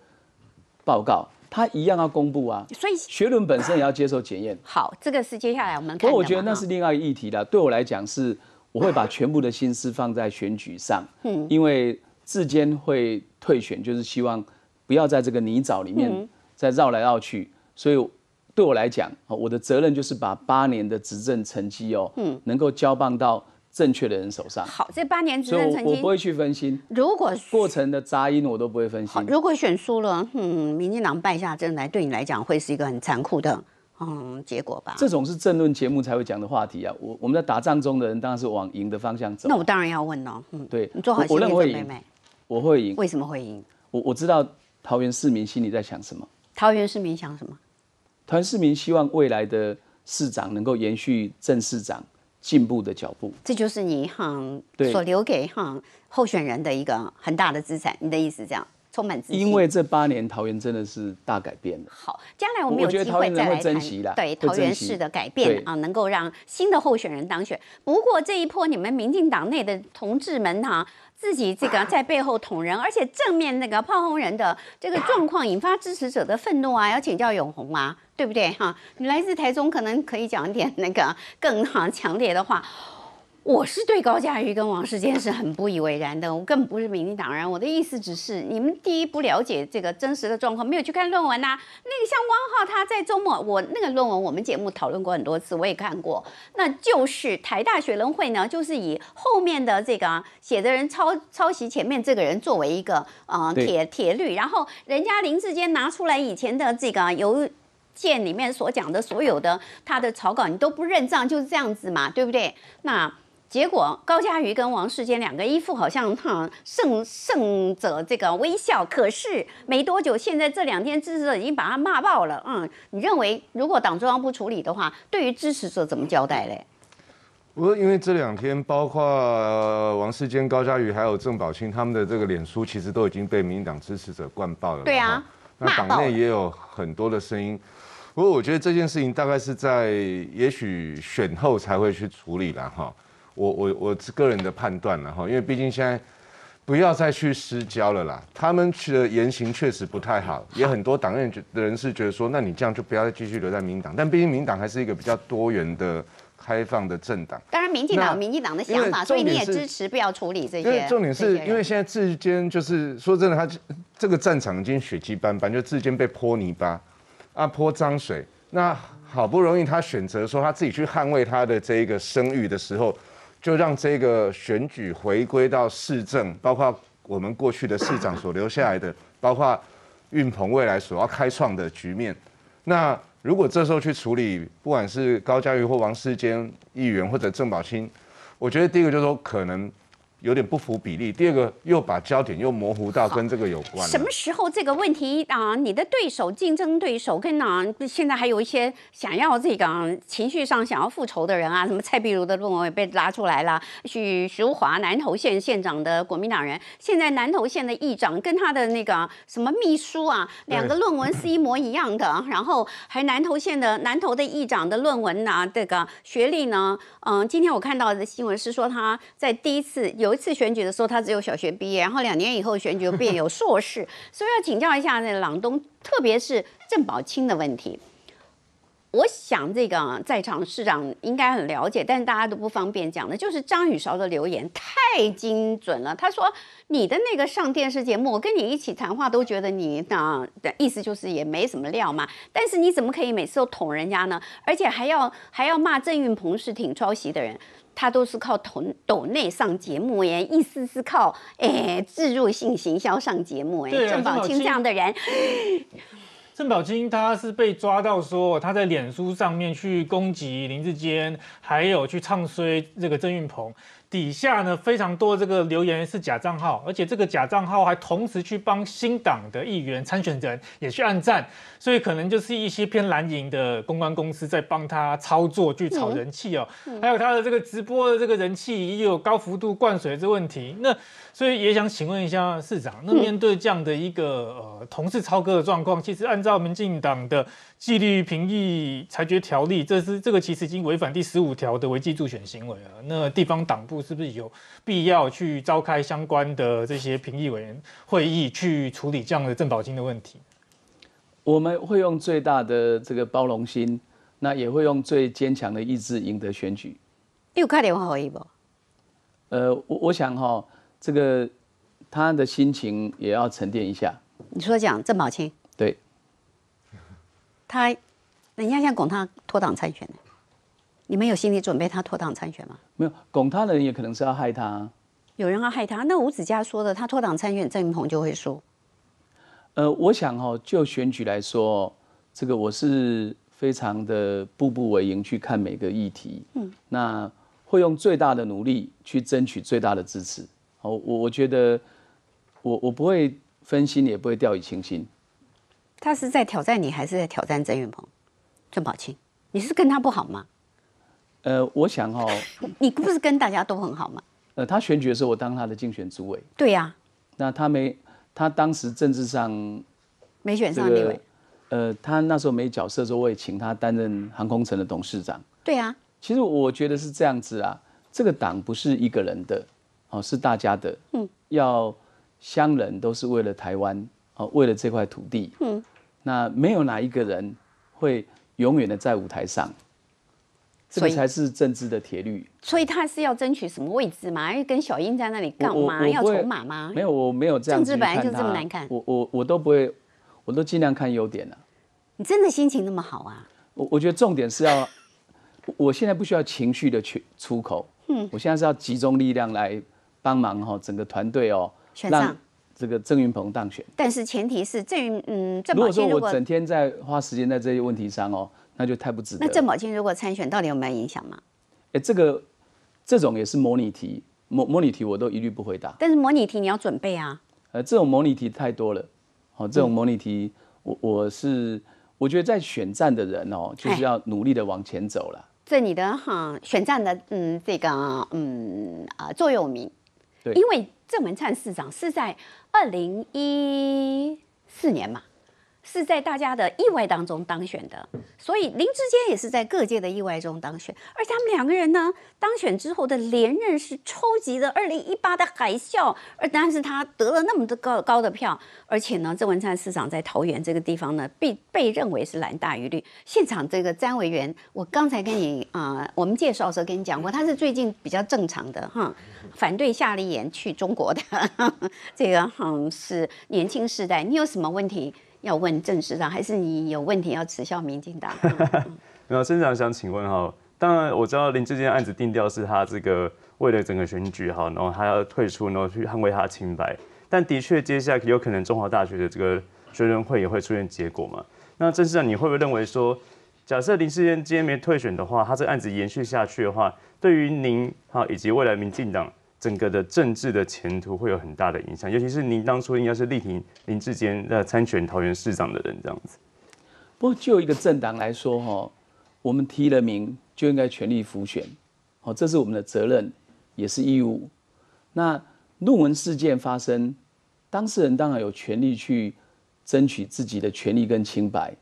报告，他一样要公布啊。所以学伦本身也要接受检验。[SIGHS] 好，这个是接下来我们。不过我觉得那是另外一个议题了。对我来讲是，我会把全部的心思放在选举上。嗯，因为志坚会退选，就是希望不要在这个泥沼里面再绕来绕去，所以。对我来讲，我的责任就是把八年的执政成绩哦，能够交棒到正确的人手上。好，这八年执政成绩，我不会去分心。如果过程的杂音我都不会分心。如果选输了，嗯，民进党败下阵来，对你来讲会是一个很残酷的，嗯，结果吧。这种是政论节目才会讲的话题啊。我我们在打仗中的人，当然是往赢的方向走。那我当然要问哦，嗯，对，你做好心理准备没？我会赢。为什么会赢？我我知道桃园市民心里在想什么。桃园市民想什么？团市民希望未来的市长能够延续郑市长进步的脚步，这就是你哈所留给哈候选人的一个很大的资产。你的意思这样充满自信？因为这八年桃园真的是大改变了。好，将来我们有机会再来珍惜对桃园市的改变啊，能够让新的候选人当选。不过这一波你们民进党内的同志们哈。自己这个在背后捅人，而且正面那个炮轰人的这个状况，引发支持者的愤怒啊！要请教永红吗？对不对哈？你来自台中，可能可以讲一点那个更啊强烈的话。我是对高嘉瑜跟王世坚是很不以为然的，我更不是民进党人。我的意思只是，你们第一不了解这个真实的状况，没有去看论文呐。那个像汪浩，他在周末，我那个论文我们节目讨论过很多次，我也看过。那就是台大学人会呢，就是以后面的这个写的人抄抄袭前面这个人作为一个啊铁铁律，然后人家林志坚拿出来以前的这个邮件里面所讲的所有的他的草稿，你都不认账，就是这样子嘛，对不对？那。结果高嘉瑜跟王世坚两个一副好像哈胜胜者这个微笑，可是没多久，现在这两天支持者已经把他骂爆了。嗯，你认为如果党中央不处理的话，对于支持者怎么交代嘞？我因为这两天包括王世坚、高嘉瑜还有郑宝清他们的这个脸书，其实都已经被民党支持者灌爆了。对啊，那党内也有很多的声音。不过我觉得这件事情大概是在也许选后才会去处理了哈。我我我是个人的判断了哈，因为毕竟现在不要再去私交了啦。他们去的言行确实不太好，也很多党员觉的人是觉得说，那你这样就不要再继续留在民党。但毕竟民党还是一个比较多元的、开放的政党。当然，民进党、民进党的想法，所以你也支持不要处理这些。重点是因为现在志坚就是说真的，他这个战场已经血迹斑斑，就志坚被泼泥巴啊，泼脏水。那好不容易他选择说他自己去捍卫他的这一个声誉的时候。就让这个选举回归到市政，包括我们过去的市长所留下来的，包括运鹏未来所要开创的局面。那如果这时候去处理，不管是高嘉瑜或王世坚议员，或者郑宝清，我觉得第一个就是说可能。有点不符比例。第二个又把焦点又模糊到跟这个有关。什么时候这个问题啊？你的对手、竞争对手跟啊，现在还有一些想要这个情绪上想要复仇的人啊，什么蔡碧如的论文也被拉出来了。许淑华南投县县长的国民党人，现在南投县的议长跟他的那个什么秘书啊，两个论文是一模一样的。然后还南投县的南投的议长的论文呢，这个学历呢，嗯，今天我看到的新闻是说他在第一次有。有一次选举的时候，他只有小学毕业，然后两年以后选举变有硕士，[LAUGHS] 所以要请教一下那朗东，特别是郑宝清的问题。我想这个在场市长应该很了解，但是大家都不方便讲的，就是张雨韶的留言太精准了。他说：“你的那个上电视节目，我跟你一起谈话，都觉得你那的意思就是也没什么料嘛。但是你怎么可以每次都捅人家呢？而且还要还要骂郑运鹏是挺抄袭的人。”他都是靠抖抖内上节目耶，意思是靠哎植入性行销上节目哎。对，郑宝清这样的人，[LAUGHS] 郑宝清他是被抓到说他在脸书上面去攻击林志坚，还有去唱衰这个郑允鹏。底下呢，非常多这个留言是假账号，而且这个假账号还同时去帮新党的议员参选人也去按赞，所以可能就是一些偏蓝营的公关公司在帮他操作去炒人气哦。还有他的这个直播的这个人气也有高幅度灌水这问题，那所以也想请问一下市长，那面对这样的一个呃同事超哥的状况，其实按照民进党的。纪律评议裁决条例，这是这个其实已经违反第十五条的违纪助选行为了。那地方党部是不是有必要去召开相关的这些评议委员会议，去处理这样的政保金的问题？我们会用最大的这个包容心，那也会用最坚强的意志赢得选举。你有开电话会议不？呃，我我想哈，这个他的心情也要沉淀一下。你说讲郑宝金？对。他，人家想拱他脱党参选呢，你们有心理准备他脱党参选吗？没有，拱他的人也可能是要害他。有人要害他，那吴子嘉说的，他脱党参选，郑文鹏就会输。呃，我想哈，就选举来说，这个我是非常的步步为营去看每个议题，嗯，那会用最大的努力去争取最大的支持。哦，我我觉得，我我不会分心，也不会掉以轻心。他是在挑战你，还是在挑战郑云鹏、郑宝清？你是跟他不好吗？呃，我想哦，[LAUGHS] 你不是跟大家都很好吗？呃，他选举的时候，我当他的竞选主委。对呀。那他没，他当时政治上没选上那位。呃，他那时候没角色的时候，我也请他担任航空城的董事长。对啊。其实我觉得是这样子啊，这个党不是一个人的，哦，是大家的。嗯。要乡人都是为了台湾，哦，为了这块土地。嗯。那没有哪一个人会永远的在舞台上，这个才是政治的铁律。所以他是要争取什么位置嘛？因为跟小英在那里干嘛？要筹码吗？没有，我没有这样政治本来就这么难看。我我我都不会，我都尽量看优点的。你真的心情那么好啊？我我觉得重点是要，我现在不需要情绪的出出口。嗯。我现在是要集中力量来帮忙哈，整个团队哦，让。这个郑云鹏当选，但是前提是郑云嗯，如果说我整天在花时间在这些问题上哦，那就太不值得。那郑宝清如果参选，到底有没有影响吗？哎，这个这种也是模拟题，模模拟题我都一律不回答。但是模拟题你要准备啊。呃，这种模拟题太多了，好，这种模拟题我我是我觉得在选战的人哦，就是要努力的往前走了。这你的哈选战的嗯这个嗯啊座右铭，对，因为。郑文灿市长是在二零一四年嘛？是在大家的意外当中当选的，所以林志坚也是在各界的意外中当选，而他们两个人呢，当选之后的连任是超级的。二零一八的海啸，而但是他得了那么多高高的票，而且呢，郑文灿市长在桃园这个地方呢，被被认为是蓝大于绿。现场这个詹委员，我刚才跟你啊，我们介绍的时候跟你讲过，他是最近比较正常的哈，反对夏立言去中国的 [LAUGHS] 这个，哈，是年轻世代。你有什么问题？要问郑市长，还是你有问题要指教民进党？那郑市长想请问哈，当然我知道林志坚案子定调是他这个为了整个选举哈，然后他要退出，然后去捍卫他的清白。但的确，接下来有可能中华大学的这个学生会也会出现结果嘛？那郑市长你会不会认为说，假设林志坚今天没退选的话，他这个案子延续下去的话，对于您哈以及未来民进党？整个的政治的前途会有很大的影响，尤其是您当初应该是力挺林志坚的参选桃园市长的人，这样子。不过就一个政党来说，哈，我们提了名就应该全力辅选，好，这是我们的责任，也是义务。那论文事件发生，当事人当然有权利去争取自己的权利跟清白，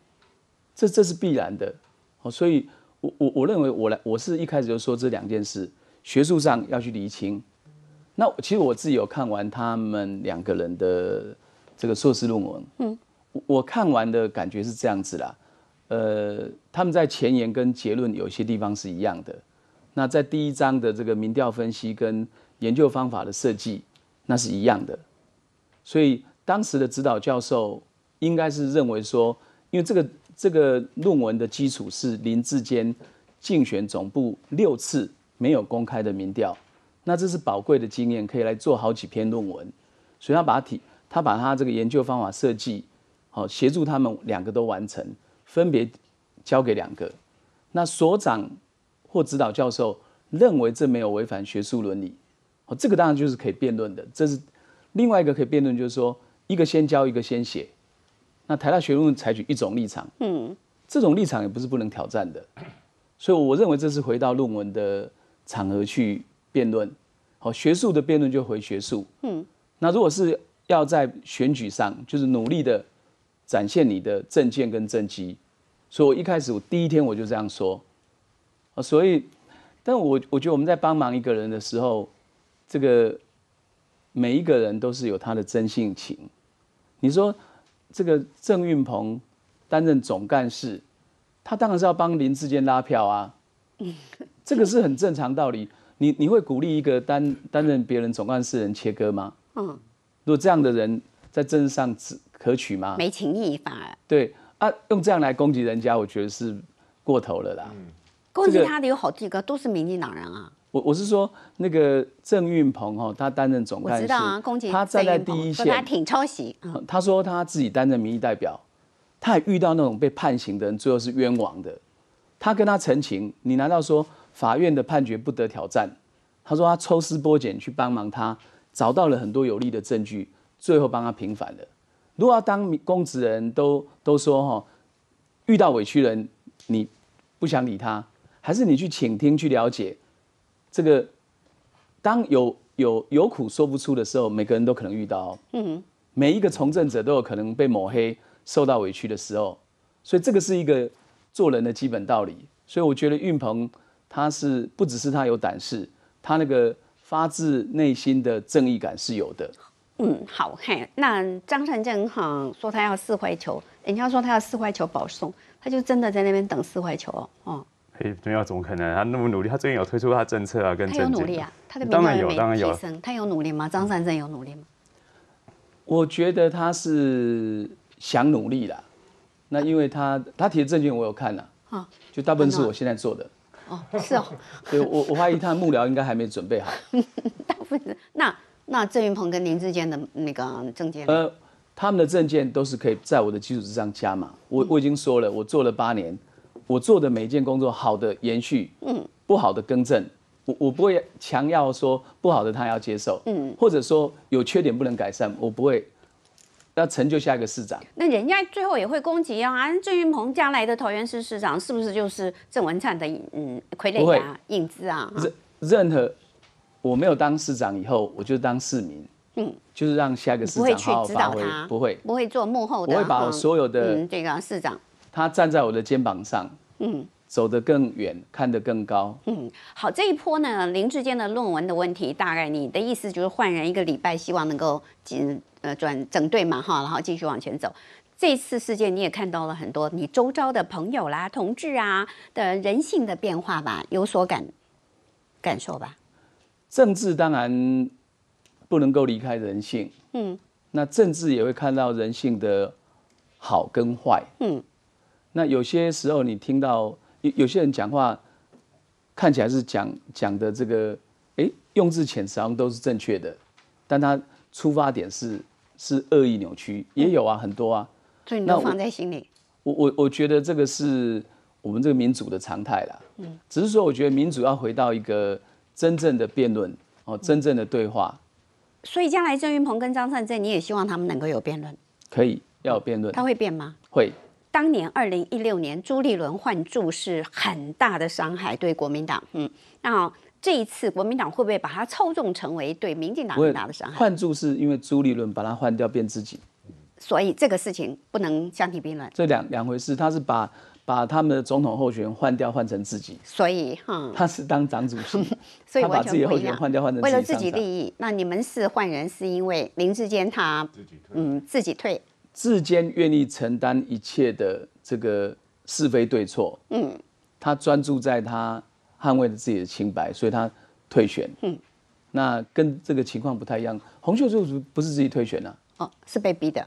这这是必然的。好，所以我我我认为我来我是一开始就说这两件事，学术上要去厘清。那其实我自己有看完他们两个人的这个硕士论文，嗯，我看完的感觉是这样子啦，呃，他们在前言跟结论有些地方是一样的，那在第一章的这个民调分析跟研究方法的设计，那是一样的，所以当时的指导教授应该是认为说，因为这个这个论文的基础是林志坚竞选总部六次没有公开的民调。那这是宝贵的经验，可以来做好几篇论文。所以他把提，他把他这个研究方法设计好，协助他们两个都完成，分别交给两个。那所长或指导教授认为这没有违反学术伦理，哦，这个当然就是可以辩论的。这是另外一个可以辩论，就是说一个先教，一个先写。那台大学论采取一种立场，嗯，这种立场也不是不能挑战的。所以我认为这是回到论文的场合去。辩论，好，学术的辩论就回学术。嗯，那如果是要在选举上，就是努力的展现你的政见跟政绩，所以我一开始我第一天我就这样说。啊，所以，但我我觉得我们在帮忙一个人的时候，这个每一个人都是有他的真性情。你说这个郑运鹏担任总干事，他当然是要帮林志坚拉票啊，[LAUGHS] 这个是很正常道理。你你会鼓励一个担担任别人总干事人切割吗？嗯，如果这样的人在政治上可取吗？没情义反而。对啊，用这样来攻击人家，我觉得是过头了啦。攻击他的有好几个，都是民进党人啊。我我是说那个郑运鹏哈，他担任总干事，我知道啊。攻击他站在第一线，他挺抄袭。他说他自己担任民意代表，他也遇到那种被判刑的人，最后是冤枉的。他跟他澄清，你难道说？法院的判决不得挑战。他说他抽丝剥茧去帮忙，他找到了很多有利的证据，最后帮他平反了。如果要当公职人都都说哈，遇到委屈人，你不想理他，还是你去倾听去了解？这个当有有有苦说不出的时候，每个人都可能遇到。嗯，每一个从政者都有可能被抹黑、受到委屈的时候，所以这个是一个做人的基本道理。所以我觉得运鹏。他是不只是他有胆识，他那个发自内心的正义感是有的。嗯，好嘿。那张善政说他要四坏球，人家说他要四坏球保送，他就真的在那边等四坏球哦。嘿，这要怎么可能？他那么努力，他最近有推出他政策啊，跟他有努力啊，他的当然有然有他有努力吗？张善正有努力吗？我觉得他是想努力啦。那因为他他提的证券我有看了，啊，就大部分是我现在做的。哦，是哦，以 [LAUGHS] 我我怀疑他幕僚应该还没准备好。[LAUGHS] 那那郑云鹏跟林志坚的那个证件，呃，他们的证件都是可以在我的基础之上加嘛。我我已经说了，我做了八年，我做的每一件工作，好的延续，嗯，不好的更正，我我不会强要说不好的，他要接受，嗯，或者说有缺点不能改善，我不会。要成就下一个市长，那人家最后也会攻击啊！郑云鹏将来的桃园市市长是不是就是郑文灿的嗯傀儡啊、影子啊？任任何，我没有当市长以后，我就当市民。嗯，就是让下一个市长好好发挥，不会，不会做幕后的。我会把所有的这个市长，他站在我的肩膀上，嗯，走得更远，看得更高。嗯，好，这一波呢，林志坚的论文的问题，大概你的意思就是换人一个礼拜，希望能够呃，转整队嘛，哈，然后继续往前走。这次事件你也看到了很多，你周遭的朋友啦、同志啊的人性的变化吧，有所感感受吧？政治当然不能够离开人性，嗯，那政治也会看到人性的好跟坏，嗯，那有些时候你听到有有些人讲话，看起来是讲讲的这个，哎，用字遣词好像都是正确的，但他。出发点是是恶意扭曲，也有啊，很多啊。所以你都放在心里，我我我觉得这个是我们这个民主的常态了。嗯，只是说我觉得民主要回到一个真正的辩论哦，真正的对话。所以将来郑云鹏跟张善政，你也希望他们能够有辩论？可以，要有辩论。他会变吗？会。当年二零一六年朱立伦换柱是很大的伤害对国民党。嗯，那好。这一次，国民党会不会把它操纵成为对民进党更大的伤害？换注是因为朱立伦把他换掉变自己，所以这个事情不能相提并论。这两两回事，他是把把他们的总统候选人换掉换成自己，所以哈，他是当党主席，[LAUGHS] 所他把自己候选人换掉换成自己。为了自己利益，那你们是换人是因为林志坚他嗯自己退，志坚愿意承担一切的这个是非对错，嗯，他专注在他。捍卫了自己的清白，所以他退选。嗯，那跟这个情况不太一样。洪秀柱不是自己退选啊，哦，是被逼的，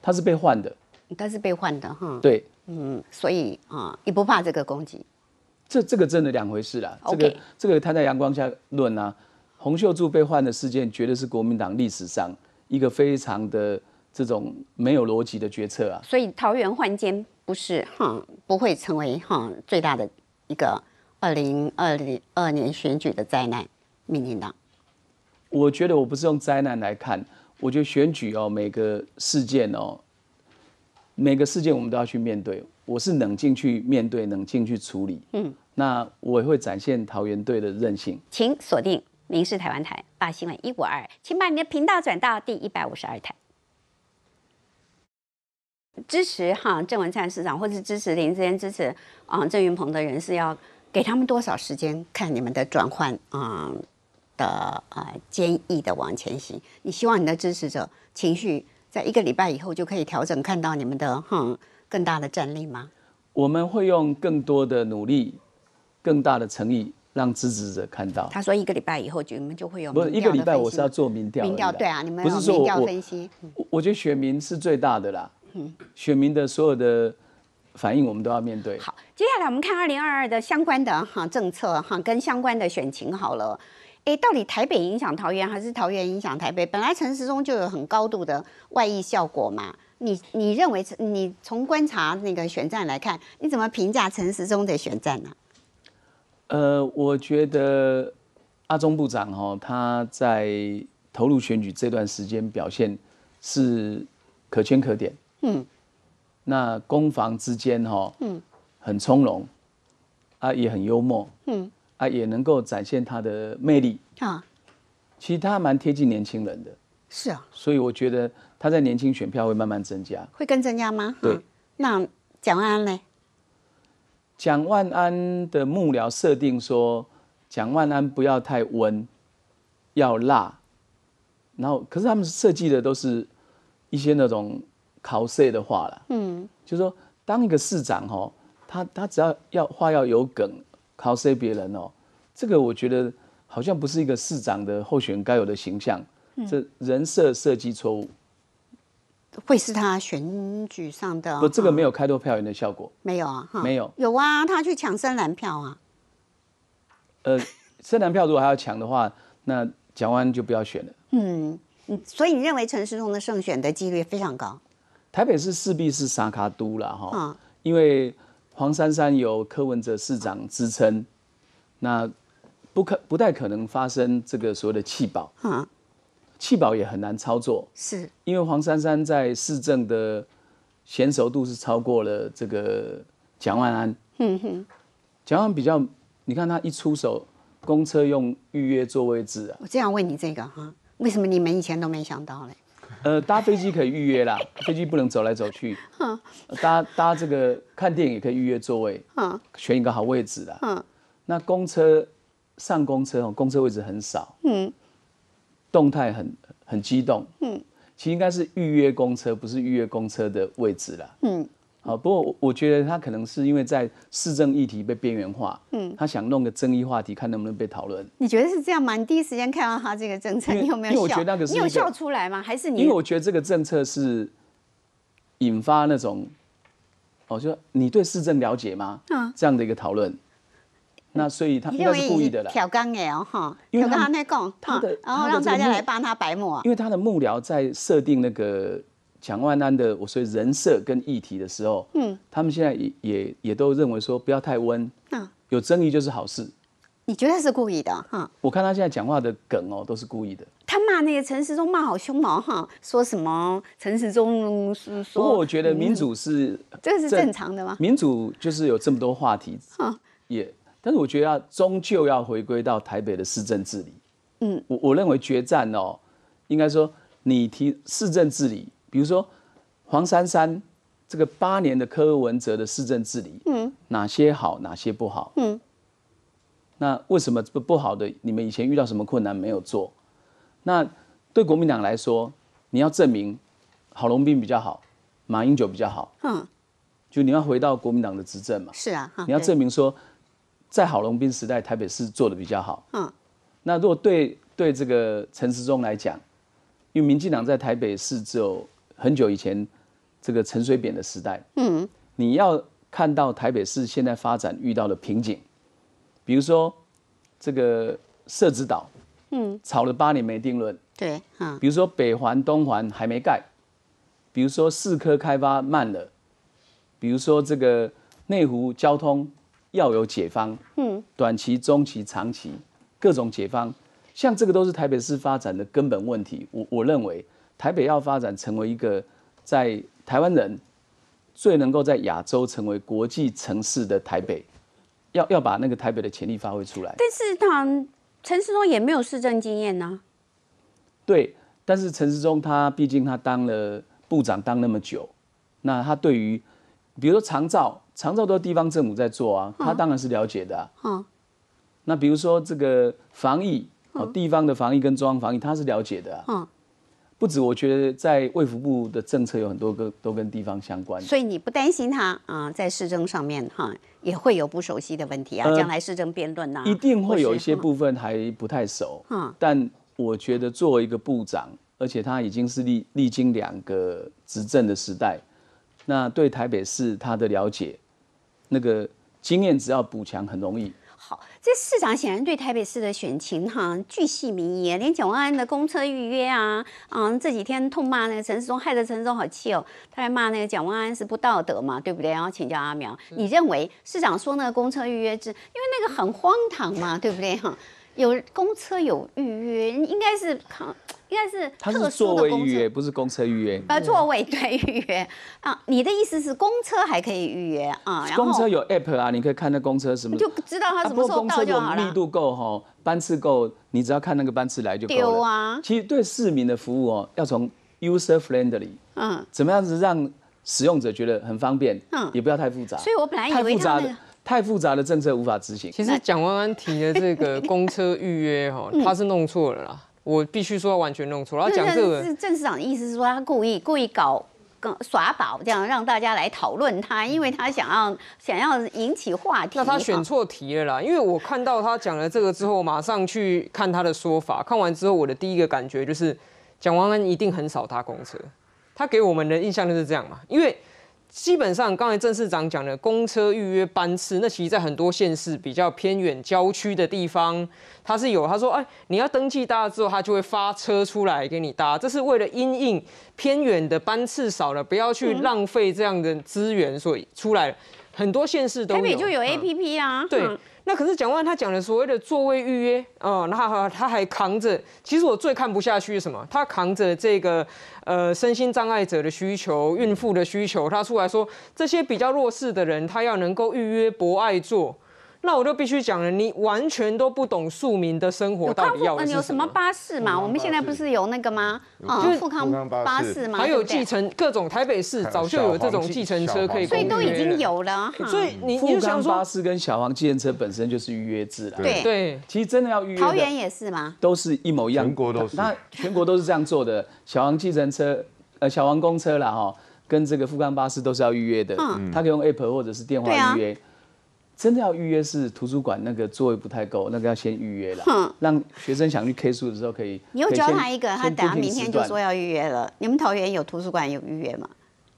他是被换的，他是被换的哈。对，嗯，所以啊，也不怕这个攻击。这这个真的两回事啦。这个这个他在阳光下论啊，洪秀柱被换的事件，绝对是国民党历史上一个非常的这种没有逻辑的决策啊。所以桃园换监不是哈，不会成为哈最大的一个。二零二零二年选举的灾难，民进党。我觉得我不是用灾难来看，我觉得选举哦，每个事件哦，每个事件我们都要去面对。我是冷静去面对，冷静去处理。嗯，那我会展现桃园队的韧性。请锁定《明视台湾台》八新闻一五二，请把你的频道转到第一百五十二台。支持哈郑文灿市长，或是支持林志渊、支持啊郑云鹏的人士要。给他们多少时间看你们的转换啊的呃坚毅的往前行？你希望你的支持者情绪在一个礼拜以后就可以调整，看到你们的嗯、更大的战力吗？我们会用更多的努力，更大的诚意让支持者看到。他说一个礼拜以后就你们就会有，不是一个礼拜，我是要做民调。民调对啊，你们不是说民调分析？我我觉得选民是最大的啦。嗯，选民的所有的。反应我们都要面对。好，接下来我们看二零二二的相关的哈政策哈跟相关的选情好了。哎，到底台北影响桃园还是桃园影响台北？本来陈时中就有很高度的外溢效果嘛。你你认为你从观察那个选战来看，你怎么评价陈时中的选战呢？呃，我觉得阿中部长哈他在投入选举这段时间表现是可圈可点。嗯。那攻防之间，哈，嗯，很从容，啊，也很幽默，嗯，啊，也能够展现他的魅力，啊，其实他蛮贴近年轻人的，是啊，所以我觉得他在年轻选票会慢慢增加，会更增加吗？对，那蒋万安呢？蒋万安的幕僚设定说，蒋万安不要太温，要辣，然后可是他们设计的都是一些那种。考谁的话了？嗯，就是说，当一个市长哦，他他只要要话要有梗，考谁别人哦，这个我觉得好像不是一个市长的候选人该有的形象，这人设设计错误，会是他选举上的不？这个没有开多票源的效果，没有啊，没有，有啊，他去抢深蓝票啊。呃，深蓝票如果还要抢的话，那蒋万就不要选了。嗯，所以你认为陈忠的胜选的几率非常高？台北市势必是傻卡都了哈，因为黄珊珊有柯文哲市长支撑，那不可不太可能发生这个所谓的弃保。啊，弃保也很难操作，是。因为黄珊珊在市政的娴熟度是超过了这个蒋万安。嗯哼，蒋万安比较，你看他一出手，公车用预约坐位置啊。我这样问你这个哈，为什么你们以前都没想到嘞？呃，搭飞机可以预约啦，飞机不能走来走去。搭搭这个看电影也可以预约座位，选一个好位置啦。那公车上公车哦，公车位置很少，动态很很激动。嗯，其实应该是预约公车，不是预约公车的位置啦。嗯。好，不过我我觉得他可能是因为在市政议题被边缘化，嗯，他想弄个争议话题，看能不能被讨论。你觉得是这样吗？你第一时间看到他这个政策，你有没有笑？你有笑出来吗？还是你？因为我觉得这个政策是引发那种，我就你对市政了解吗？嗯，这样的一个讨论。那所以他应该是故意的啦，挑纲的哦，哈，挑纲在讲他的，然后让大家来帮他白目啊。因为他的幕僚在设定那个。蒋万安的，我说人设跟议题的时候，嗯，他们现在也也也都认为说不要太温，有争议就是好事。你觉得是故意的？哈，我看他现在讲话的梗哦，都是故意的。他骂那个陈时中骂好凶毛哈，说什么陈时中说。不过我觉得民主是这个是正常的吗？民主就是有这么多话题，哈，也。但是我觉得要终究要回归到台北的市政治理。嗯，我我认为决战哦，应该说你提市政治理。比如说黄珊珊这个八年的柯文哲的市政治理，嗯，哪些好，哪些不好？嗯，那为什么不不好的？你们以前遇到什么困难没有做？那对国民党来说，你要证明郝龙斌比较好，马英九比较好，嗯，就你要回到国民党的执政嘛？是啊，你要证明说在郝龙斌时代台北市做的比较好。嗯，那如果对对这个陈时中来讲，因为民进党在台北市只有很久以前，这个陈水扁的时代，嗯，你要看到台北市现在发展遇到的瓶颈，比如说这个社子岛，嗯，吵了八年没定论，对，嗯，比如说北环东环还没盖，比如说四科开发慢了，比如说这个内湖交通要有解方，嗯，短期、中期、长期各种解方，像这个都是台北市发展的根本问题，我我认为。台北要发展成为一个在台湾人最能够在亚洲成为国际城市的台北，要要把那个台北的潜力发挥出来。但是，他陈世忠也没有市政经验呐。对，但是陈世忠他毕竟他当了部长当那么久，那他对于比如说长照、长照都是地方政府在做啊，他当然是了解的。嗯。那比如说这个防疫，哦，地方的防疫跟中央防疫，他是了解的。嗯。不止，我觉得在卫福部的政策有很多个都跟地方相关，所以你不担心他啊，在市政上面哈也会有不熟悉的问题啊，将来市政辩论呐，一定会有一些部分还不太熟。嗯，但我觉得作为一个部长，而且他已经是历历经两个执政的时代，那对台北市他的了解，那个经验只要补强很容易。好，这市长显然对台北市的选情哈巨细靡遗，连蒋万安的公车预约啊，嗯，这几天痛骂那个陈时中，害得陈时中好气哦，他还骂那个蒋万安是不道德嘛，对不对？然后请教阿苗，你认为市长说那个公车预约制，因为那个很荒唐嘛，对不对？哈。有公车有预约，应该是，应该是他是座位预约，不是公车预约。呃，座位对预约啊，你的意思是公车还可以预约啊？公车有 app 啊，你可以看那公车什么，就知道它什么时候到就好了。不，密度够哈，班次够，你只要看那个班次来就够了。啊！其实对市民的服务哦，要从 user friendly，嗯，怎么样子让使用者觉得很方便，嗯，也不要太复杂。所以我本来以为他们。太复杂的政策无法执行。其实蒋万安提的这个公车预约哈，他是弄错了啦。我必须说完全弄错了。讲这个郑市长的意思是说他故意故意搞耍宝，这样让大家来讨论他，因为他想要想要引起话题。那他选错题了啦，因为我看到他讲了这个之后，马上去看他的说法。看完之后，我的第一个感觉就是蒋万安一定很少搭公车，他给我们的印象就是这样嘛，因为。基本上，刚才郑市长讲的公车预约班次，那其实在很多县市比较偏远郊区的地方，他是有。他说：“哎，你要登记搭了之后，他就会发车出来给你搭。这是为了因应偏远的班次少了，不要去浪费这样的资源，所以出来很多县市都有。台北就有 A P P 啊，对。”那可是蒋万他讲的所谓的座位预约哦，那他他还扛着。其实我最看不下去什么，他扛着这个呃身心障碍者的需求、孕妇的需求，他出来说这些比较弱势的人，他要能够预约博爱座。那我就必须讲了，你完全都不懂庶民的生活到底要有什么巴士嘛？我们现在不是有那个吗？就富康巴士嘛。还有继承各种台北市早就有这种继承车可以，所以都已经有了。所以你你想说，富康巴士跟小黄继承车本身就是预约制了。对对，其实真的要预约。桃园也是吗？都是一模一样，全国都是。那全国都是这样做的，小黄继承车、呃小黄公车啦，哈，跟这个富康巴士都是要预约的。嗯，他可以用 app 或者是电话预约。真的要预约是图书馆那个座位不太够，那个要先预约了。让学生想去 K 书的时候可以。你又教他一个，他等下明天就说要预约了。你们桃园有图书馆有预约吗？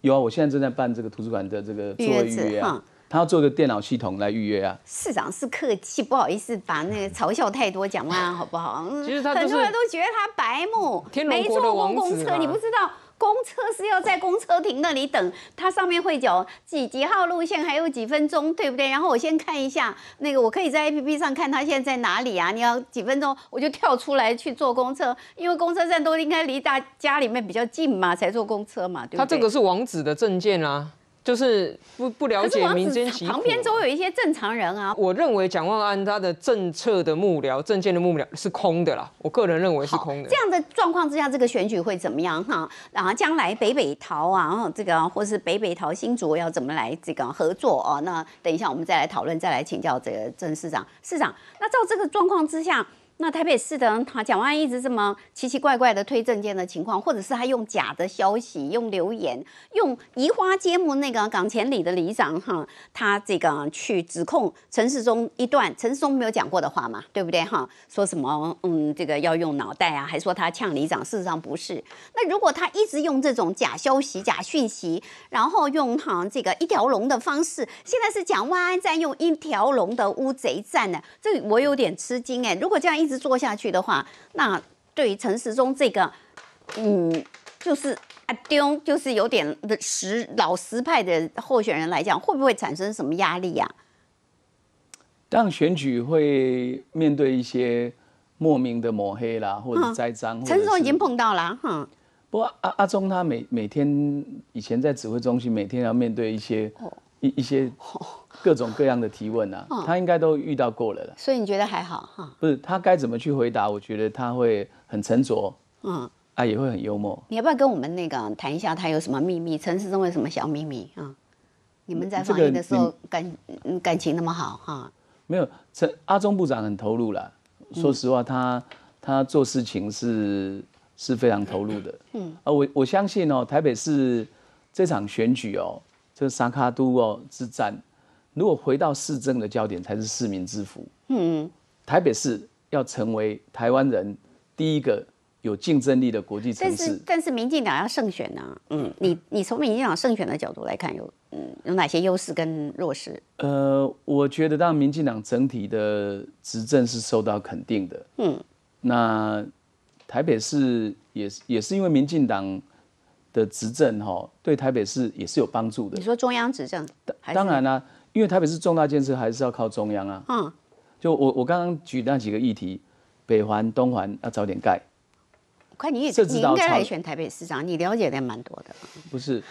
有啊，我现在正在办这个图书馆的这个座位预约，他要做个电脑系统来预约啊。市长是客气，不好意思把那个嘲笑太多讲完好不好？其实他很多人都觉得他白目，没坐公共车你不知道。公车是要在公车亭那里等，它上面会讲几几号路线，还有几分钟，对不对？然后我先看一下，那个我可以在 A P P 上看它现在在哪里啊？你要几分钟，我就跳出来去坐公车，因为公车站都应该离大家里面比较近嘛，才坐公车嘛。它这个是王子的证件啊。就是不不了解民间，旁边都有一些正常人啊。我认为蒋万安他的政策的幕僚、政见的幕僚是空的啦，我个人认为是空的。这样的状况之下，这个选举会怎么样哈？然后将来北北桃啊，这个或是北北桃新竹要怎么来这个合作啊？那等一下我们再来讨论，再来请教这个郑市长、市长。那照这个状况之下。那台北市的他蒋万安一直这么奇奇怪怪的推证件的情况，或者是他用假的消息、用留言、用移花接木那个港前里的里长哈，他这个去指控陈世忠一段陈世忠没有讲过的话嘛，对不对哈？说什么嗯这个要用脑袋啊，还说他呛里长，事实上不是。那如果他一直用这种假消息、假讯息，然后用哈这个一条龙的方式，现在是蒋万安在用一条龙的乌贼战呢，这我有点吃惊哎。如果这样一一直做下去的话，那对于陈时中这个，嗯，就是阿丢，就是有点的实老实派的候选人来讲，会不会产生什么压力呀、啊？让选举会面对一些莫名的抹黑啦，或者栽赃。陈时中已经碰到了，哈。不过阿阿忠他每每天以前在指挥中心，每天要面对一些一一些。各种各样的提问啊，他应该都遇到过了所以你觉得还好哈？不是，他该怎么去回答？我觉得他会很沉着，嗯，啊，也会很幽默。你要不要跟我们那个谈一下他有什么秘密？陈市中有什么小秘密啊？你们在放映的时候感感情那么好哈？没有，陈阿忠部长很投入了。说实话，他他做事情是是非常投入的。嗯，啊，我我相信哦，台北市这场选举哦，这沙卡都哦之战。如果回到市政的焦点，才是市民之福。嗯，台北市要成为台湾人第一个有竞争力的国际城市。但是，但是民进党要胜选呢？嗯，你你从民进党胜选的角度来看，有嗯有哪些优势跟弱势？呃，我觉得当然民进党整体的执政是受到肯定的。嗯，那台北市也是也是因为民进党的执政哈，对台北市也是有帮助的。你说中央执政？当然了。因为台北市重大建设，还是要靠中央啊。嗯，就我我刚刚举那几个议题，北环、东环要早点盖。我你，你你应该来选台北市长，你了解的蛮多的。不是，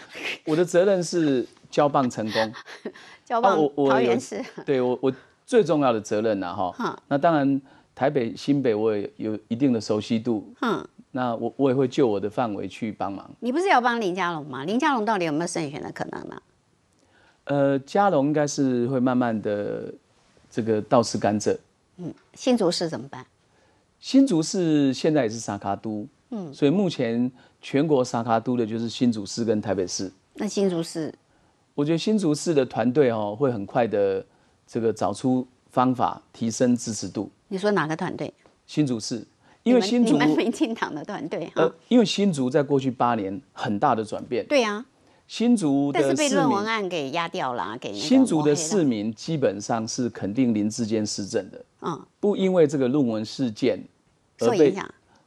我的责任是交棒成功。[LAUGHS] 交棒桃园市，对我我最重要的责任呐哈。嗯。那当然，台北新北我也有一定的熟悉度。嗯。那我我也会就我的范围去帮忙。你不是要帮林佳龙吗？林佳龙到底有没有胜选的可能呢？呃，嘉隆应该是会慢慢的，这个倒吃甘蔗。嗯，新竹市怎么办？新竹市现在也是沙卡都。嗯，所以目前全国沙卡都的就是新竹市跟台北市。那新竹市，我觉得新竹市的团队哦，会很快的这个找出方法提升支持度。你说哪个团队？新竹市，因为新竹，你们 [LAUGHS] 民进党的团队。呃，因为新竹在过去八年很大的转变。对呀。新竹的，但是被论文案给压掉了。给新竹的市民基本上是肯定林志坚施政的，嗯，不因为这个论文事件而被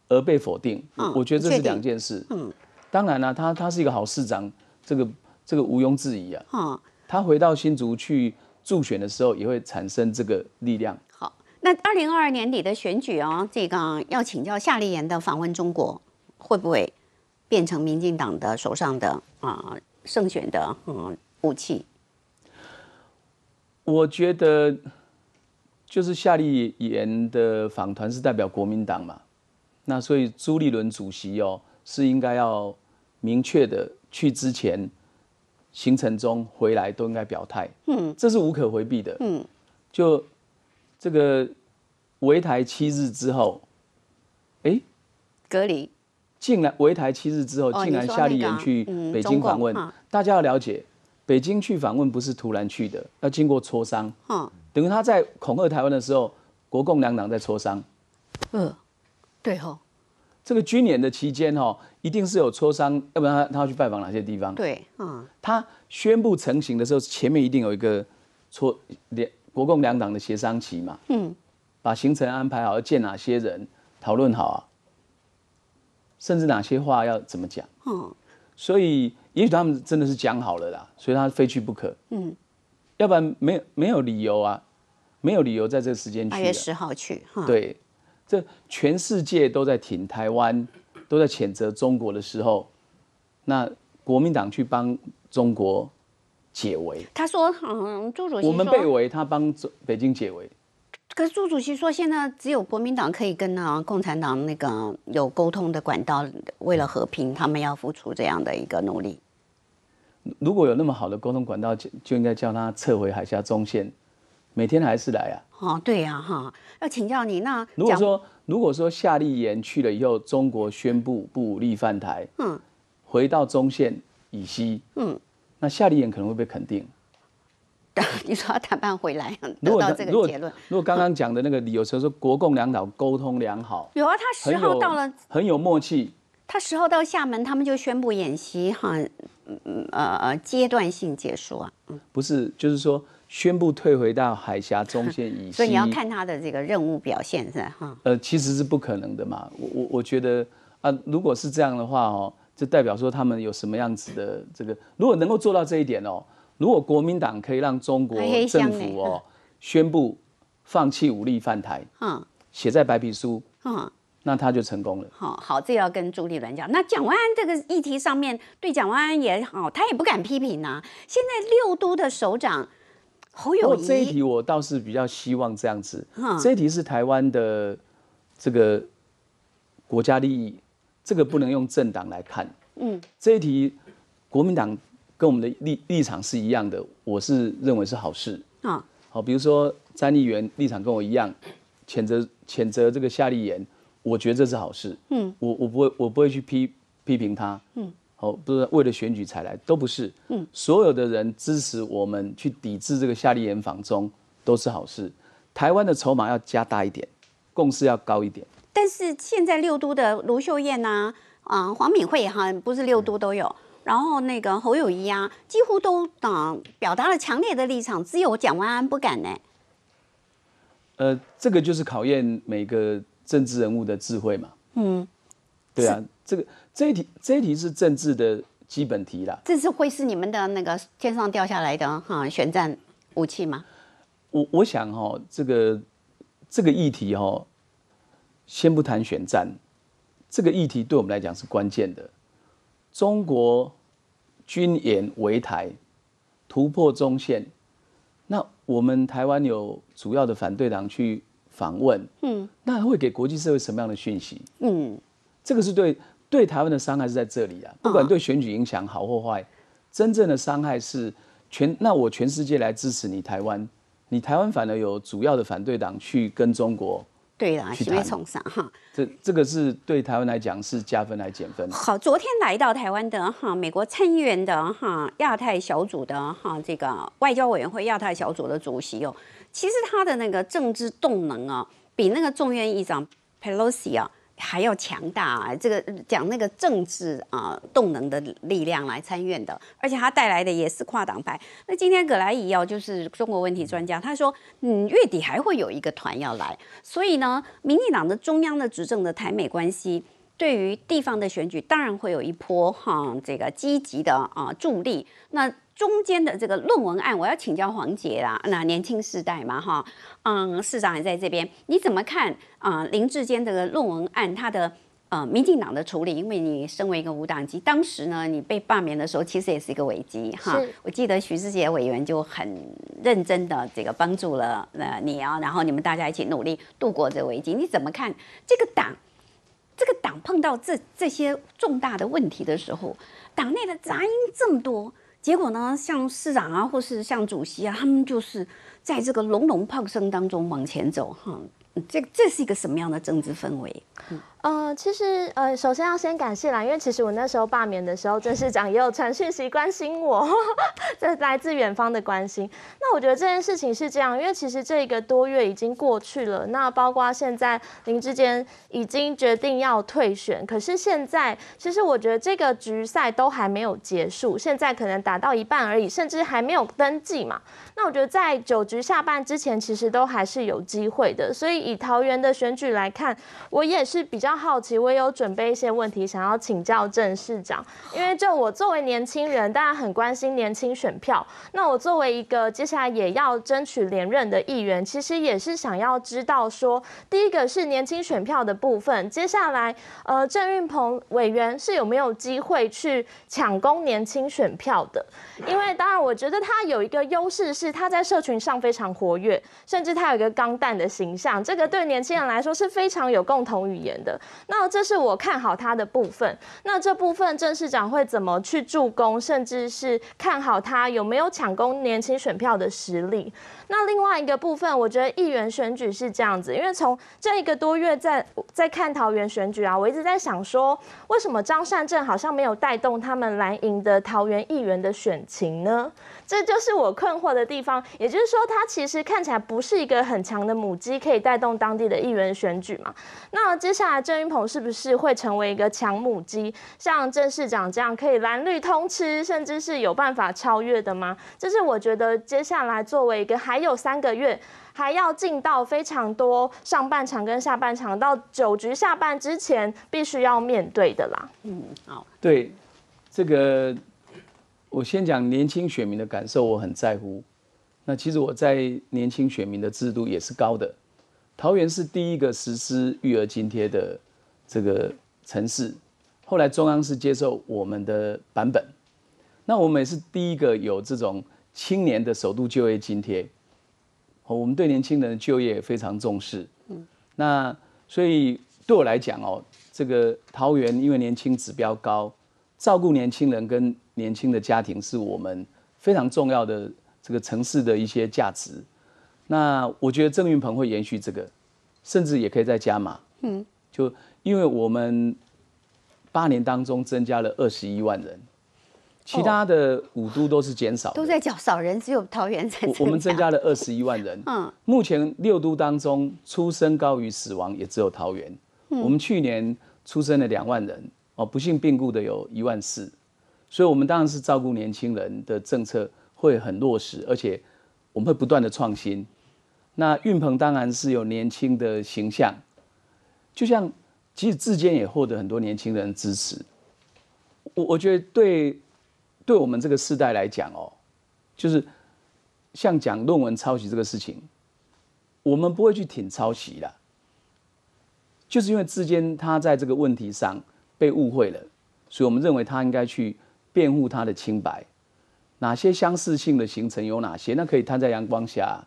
而被否定。嗯，我觉得这是两件事。嗯，当然了，他他是一个好市长，这个这个毋庸置疑啊。嗯，他回到新竹去助选的时候，也会产生这个力量。好，那二零二二年底的选举哦，这个要请教夏立言的访问中国会不会变成民进党的手上的啊？胜选的嗯武器，我觉得就是夏立言的访团是代表国民党嘛，那所以朱立伦主席哦是应该要明确的去之前，行程中回来都应该表态，嗯，这是无可回避的，嗯，就这个围台七日之后，哎，隔离。竟然围台七日之后，竟然夏立言去北京访问。大家要了解，北京去访问不是突然去的，要经过磋商。等于他在恐吓台湾的时候，国共两党在磋商。嗯，对哈。这个军演的期间哈，一定是有磋商，要不然他他要去拜访哪些地方？对，嗯，他宣布成型的时候，前面一定有一个磋商，国共两党的协商，期嘛。嗯，把行程安排好，要见哪些人，讨论好啊。嗯，甚至哪些话要怎么讲？嗯，所以也许他们真的是讲好了啦，所以他非去不可。嗯，要不然没有没有理由啊，没有理由在这个时间去。二月十号去。对，这全世界都在挺台湾，都在谴责中国的时候，那国民党去帮中国解围。他说：“嗯，朱主席，我们被围，他帮北京解围。”可是朱主席说，现在只有国民党可以跟啊共产党那个有沟通的管道，为了和平，他们要付出这样的一个努力。如果有那么好的沟通管道，就应该叫他撤回海峡中线，每天还是来啊？哦，对呀，哈，要请教你那。如果说，如果说夏立言去了以后，中国宣布不立犯台，嗯，回到中线以西，嗯，那夏立言可能会被肯定。[LAUGHS] 你说要谈判回来得到这个结论？如果刚刚讲的那个理由，说国共两党沟通良好，有啊，他十号到了，很有默契。他十号到厦门，他们就宣布演习哈，呃呃，阶段性结束啊。嗯，不是，就是说宣布退回到海峡中线以西。[LAUGHS] 所以你要看他的这个任务表现是哈，呃，其实是不可能的嘛。我我我觉得啊，如果是这样的话哦，就代表说他们有什么样子的这个，如果能够做到这一点哦。如果国民党可以让中国政府哦宣布放弃武力犯台，嗯，写在白皮书，嗯，那他就成功了。好好，这要跟朱立伦讲。那蒋万安这个议题上面对蒋万安也好，他也不敢批评啊。现在六都的首长，侯友谊这一题，我倒是比较希望这样子。嗯，这一题是台湾的这个国家利益，这个不能用政党来看。嗯，这一题国民党。跟我们的立立场是一样的，我是认为是好事啊。好，比如说詹议员立场跟我一样，谴责谴责这个夏立言，我觉得这是好事。嗯，我我不会我不会去批批评他。嗯，好，不是为了选举才来，都不是。嗯，所有的人支持我们去抵制这个夏立言访中，都是好事。台湾的筹码要加大一点，共识要高一点。但是现在六都的卢秀燕呐，啊黄敏惠哈，不是六都都有。然后那个侯友谊啊，几乎都啊表达了强烈的立场，只有蒋万安不敢呢。呃，这个就是考验每个政治人物的智慧嘛。嗯，对啊，这个这一题这一题是政治的基本题啦。这是会是你们的那个天上掉下来的哈选战武器吗？我我想哈，这个这个议题哈，先不谈选战，这个议题对我们来讲是关键的，中国。军演围台，突破中线，那我们台湾有主要的反对党去访问，嗯，那会给国际社会什么样的讯息？嗯，这个是对对台湾的伤害是在这里啊，不管对选举影响好或坏，真正的伤害是全那我全世界来支持你台湾，你台湾反而有主要的反对党去跟中国。对啦，喜欢崇尚哈。这这个是对台湾来讲是加分来是减分？好，昨天来到台湾的哈，美国参议员的哈，亚太小组的哈，这个外交委员会亚太小组的主席哦，其实他的那个政治动能啊，比那个众议院议长 Pelosi 啊。还要强大，啊，这个讲那个政治啊动能的力量来参院的，而且他带来的也是跨党派。那今天葛莱仪要就是中国问题专家，他说，嗯，月底还会有一个团要来，所以呢，民进党的中央的执政的台美关系。对于地方的选举，当然会有一波哈，这个积极的啊助力。那中间的这个论文案，我要请教黄姐啦。那年轻世代嘛，哈，嗯，市长也在这边，你怎么看啊？林志坚这个论文案，他的呃，民进党的处理，因为你身为一个五党籍，当时呢，你被罢免的时候，其实也是一个危机哈。我记得徐志杰委员就很认真的这个帮助了呃你啊，然后你们大家一起努力度过这危机，你怎么看这个党？这个党碰到这这些重大的问题的时候，党内的杂音这么多，结果呢，像市长啊，或是像主席啊，他们就是在这个隆隆炮声当中往前走，哈，这这是一个什么样的政治氛围？呃，其实呃，首先要先感谢啦，因为其实我那时候罢免的时候，郑市长也有传讯息关心我，[LAUGHS] 这来自远方的关心。那我觉得这件事情是这样，因为其实这一个多月已经过去了，那包括现在林志坚已经决定要退选，可是现在其实我觉得这个局赛都还没有结束，现在可能打到一半而已，甚至还没有登记嘛。那我觉得在九局下半之前，其实都还是有机会的。所以以桃园的选举来看，我也是比较。比较好奇，我也有准备一些问题想要请教郑市长，因为就我作为年轻人，当然很关心年轻选票。那我作为一个接下来也要争取连任的议员，其实也是想要知道说，第一个是年轻选票的部分，接下来呃，郑运鹏委员是有没有机会去抢攻年轻选票的？因为当然我觉得他有一个优势是他在社群上非常活跃，甚至他有一个钢蛋的形象，这个对年轻人来说是非常有共同语言的。那这是我看好他的部分。那这部分郑市长会怎么去助攻，甚至是看好他有没有抢攻年轻选票的实力？那另外一个部分，我觉得议员选举是这样子，因为从这一个多月在在看桃园选举啊，我一直在想说，为什么张善政好像没有带动他们蓝营的桃园议员的选情呢？这就是我困惑的地方，也就是说，它其实看起来不是一个很强的母鸡，可以带动当地的议员选举嘛？那接下来郑云鹏是不是会成为一个强母鸡，像郑市长这样可以蓝绿通吃，甚至是有办法超越的吗？这是我觉得接下来作为一个还有三个月，还要进到非常多上半场跟下半场，到九局下半之前必须要面对的啦。嗯，好，对这个。我先讲年轻选民的感受，我很在乎。那其实我在年轻选民的制度也是高的。桃园是第一个实施育儿津贴的这个城市，后来中央是接受我们的版本。那我们也是第一个有这种青年的首度就业津贴。我们对年轻人的就业非常重视。那所以对我来讲哦，这个桃园因为年轻指标高，照顾年轻人跟。年轻的家庭是我们非常重要的这个城市的一些价值。那我觉得郑云鹏会延续这个，甚至也可以再加码。嗯，就因为我们八年当中增加了二十一万人，其他的五都都是减少，都在较少人，只有桃园在。[LAUGHS] 我们增加了二十一万人。嗯，目前六都当中出生高于死亡也只有桃园。我们去年出生了两万人，哦，不幸病故的有一万四。所以，我们当然是照顾年轻人的政策会很落实，而且我们会不断的创新。那运鹏当然是有年轻的形象，就像其实志坚也获得很多年轻人支持。我我觉得对，对我们这个世代来讲哦，就是像讲论文抄袭这个事情，我们不会去挺抄袭的，就是因为志坚他在这个问题上被误会了，所以我们认为他应该去。辩护他的清白，哪些相似性的形成有哪些？那可以摊在阳光下，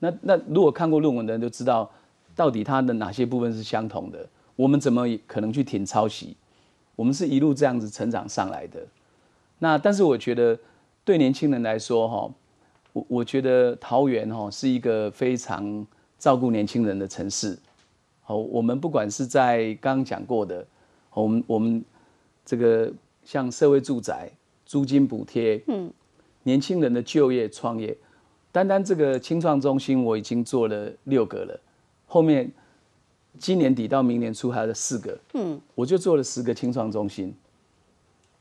那那如果看过论文的人都知道，到底他的哪些部分是相同的？我们怎么可能去填抄袭？我们是一路这样子成长上来的。那但是我觉得对年轻人来说，哈，我我觉得桃园哈是一个非常照顾年轻人的城市。好，我们不管是在刚刚讲过的，我们我们这个。像社会住宅、租金补贴，嗯，年轻人的就业创业，单单这个青创中心我已经做了六个了，后面今年底到明年初还有四个，嗯，我就做了十个青创中心。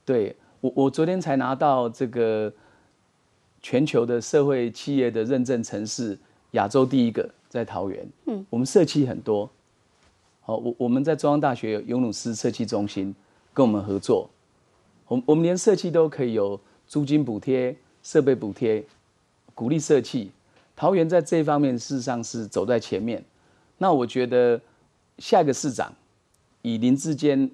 对，我我昨天才拿到这个全球的社会企业的认证城市，亚洲第一个在桃园，嗯，我们社企很多，好，我我们在中央大学尤努斯设计中心跟我们合作。我我们连社企都可以有租金补贴、设备补贴，鼓励社企。桃园在这一方面事实上是走在前面。那我觉得下一个市长，以林志坚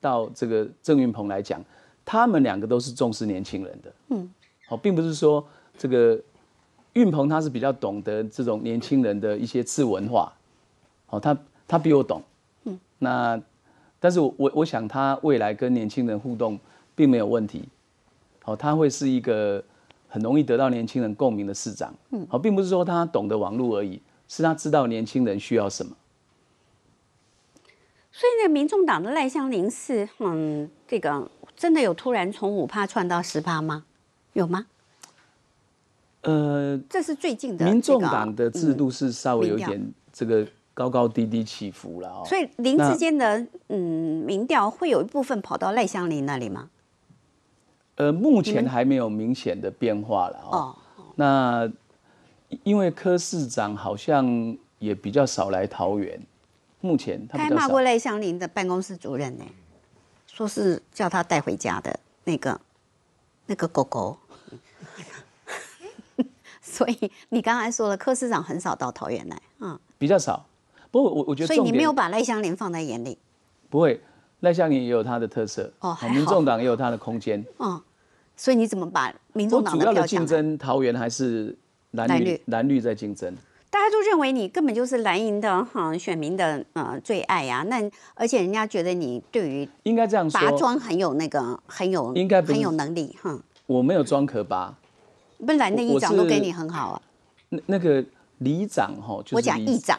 到这个郑云鹏来讲，他们两个都是重视年轻人的。嗯。好，并不是说这个运鹏他是比较懂得这种年轻人的一些次文化。哦，他他比我懂。嗯。那，但是我我我想他未来跟年轻人互动。并没有问题，好，他会是一个很容易得到年轻人共鸣的市长，嗯，好，并不是说他懂得网络而已，是他知道年轻人需要什么。所以呢，民众党的赖香林是，嗯，这个真的有突然从五趴窜到十趴吗？有吗？呃，这是最近的民众党的制度是稍微有点这个高高低低起伏了啊。所以林之间的嗯民调会有一部分跑到赖香林那里吗？呃，目前还没有明显的变化了哦。那因为柯市长好像也比较少来桃园，目前他比还骂过赖香林的办公室主任呢，说是叫他带回家的那个那个狗狗。[LAUGHS] 所以你刚才说了，柯市长很少到桃园来，嗯，比较少。不过我我觉得，所以你没有把赖香林放在眼里。不会，赖香林也有他的特色，哦，民众党也有他的空间，嗯。所以你怎么把民众党搞掉？竞争桃园还是蓝绿？蓝绿在竞争。大家都认为你根本就是蓝营的哈选民的呃最爱呀。那而且人家觉得你对于应该这样说拔庄很有那个很有应该很有能力哈。我没有装可拔。不来的议长都跟你很好啊。那那个里长哈，我讲议长，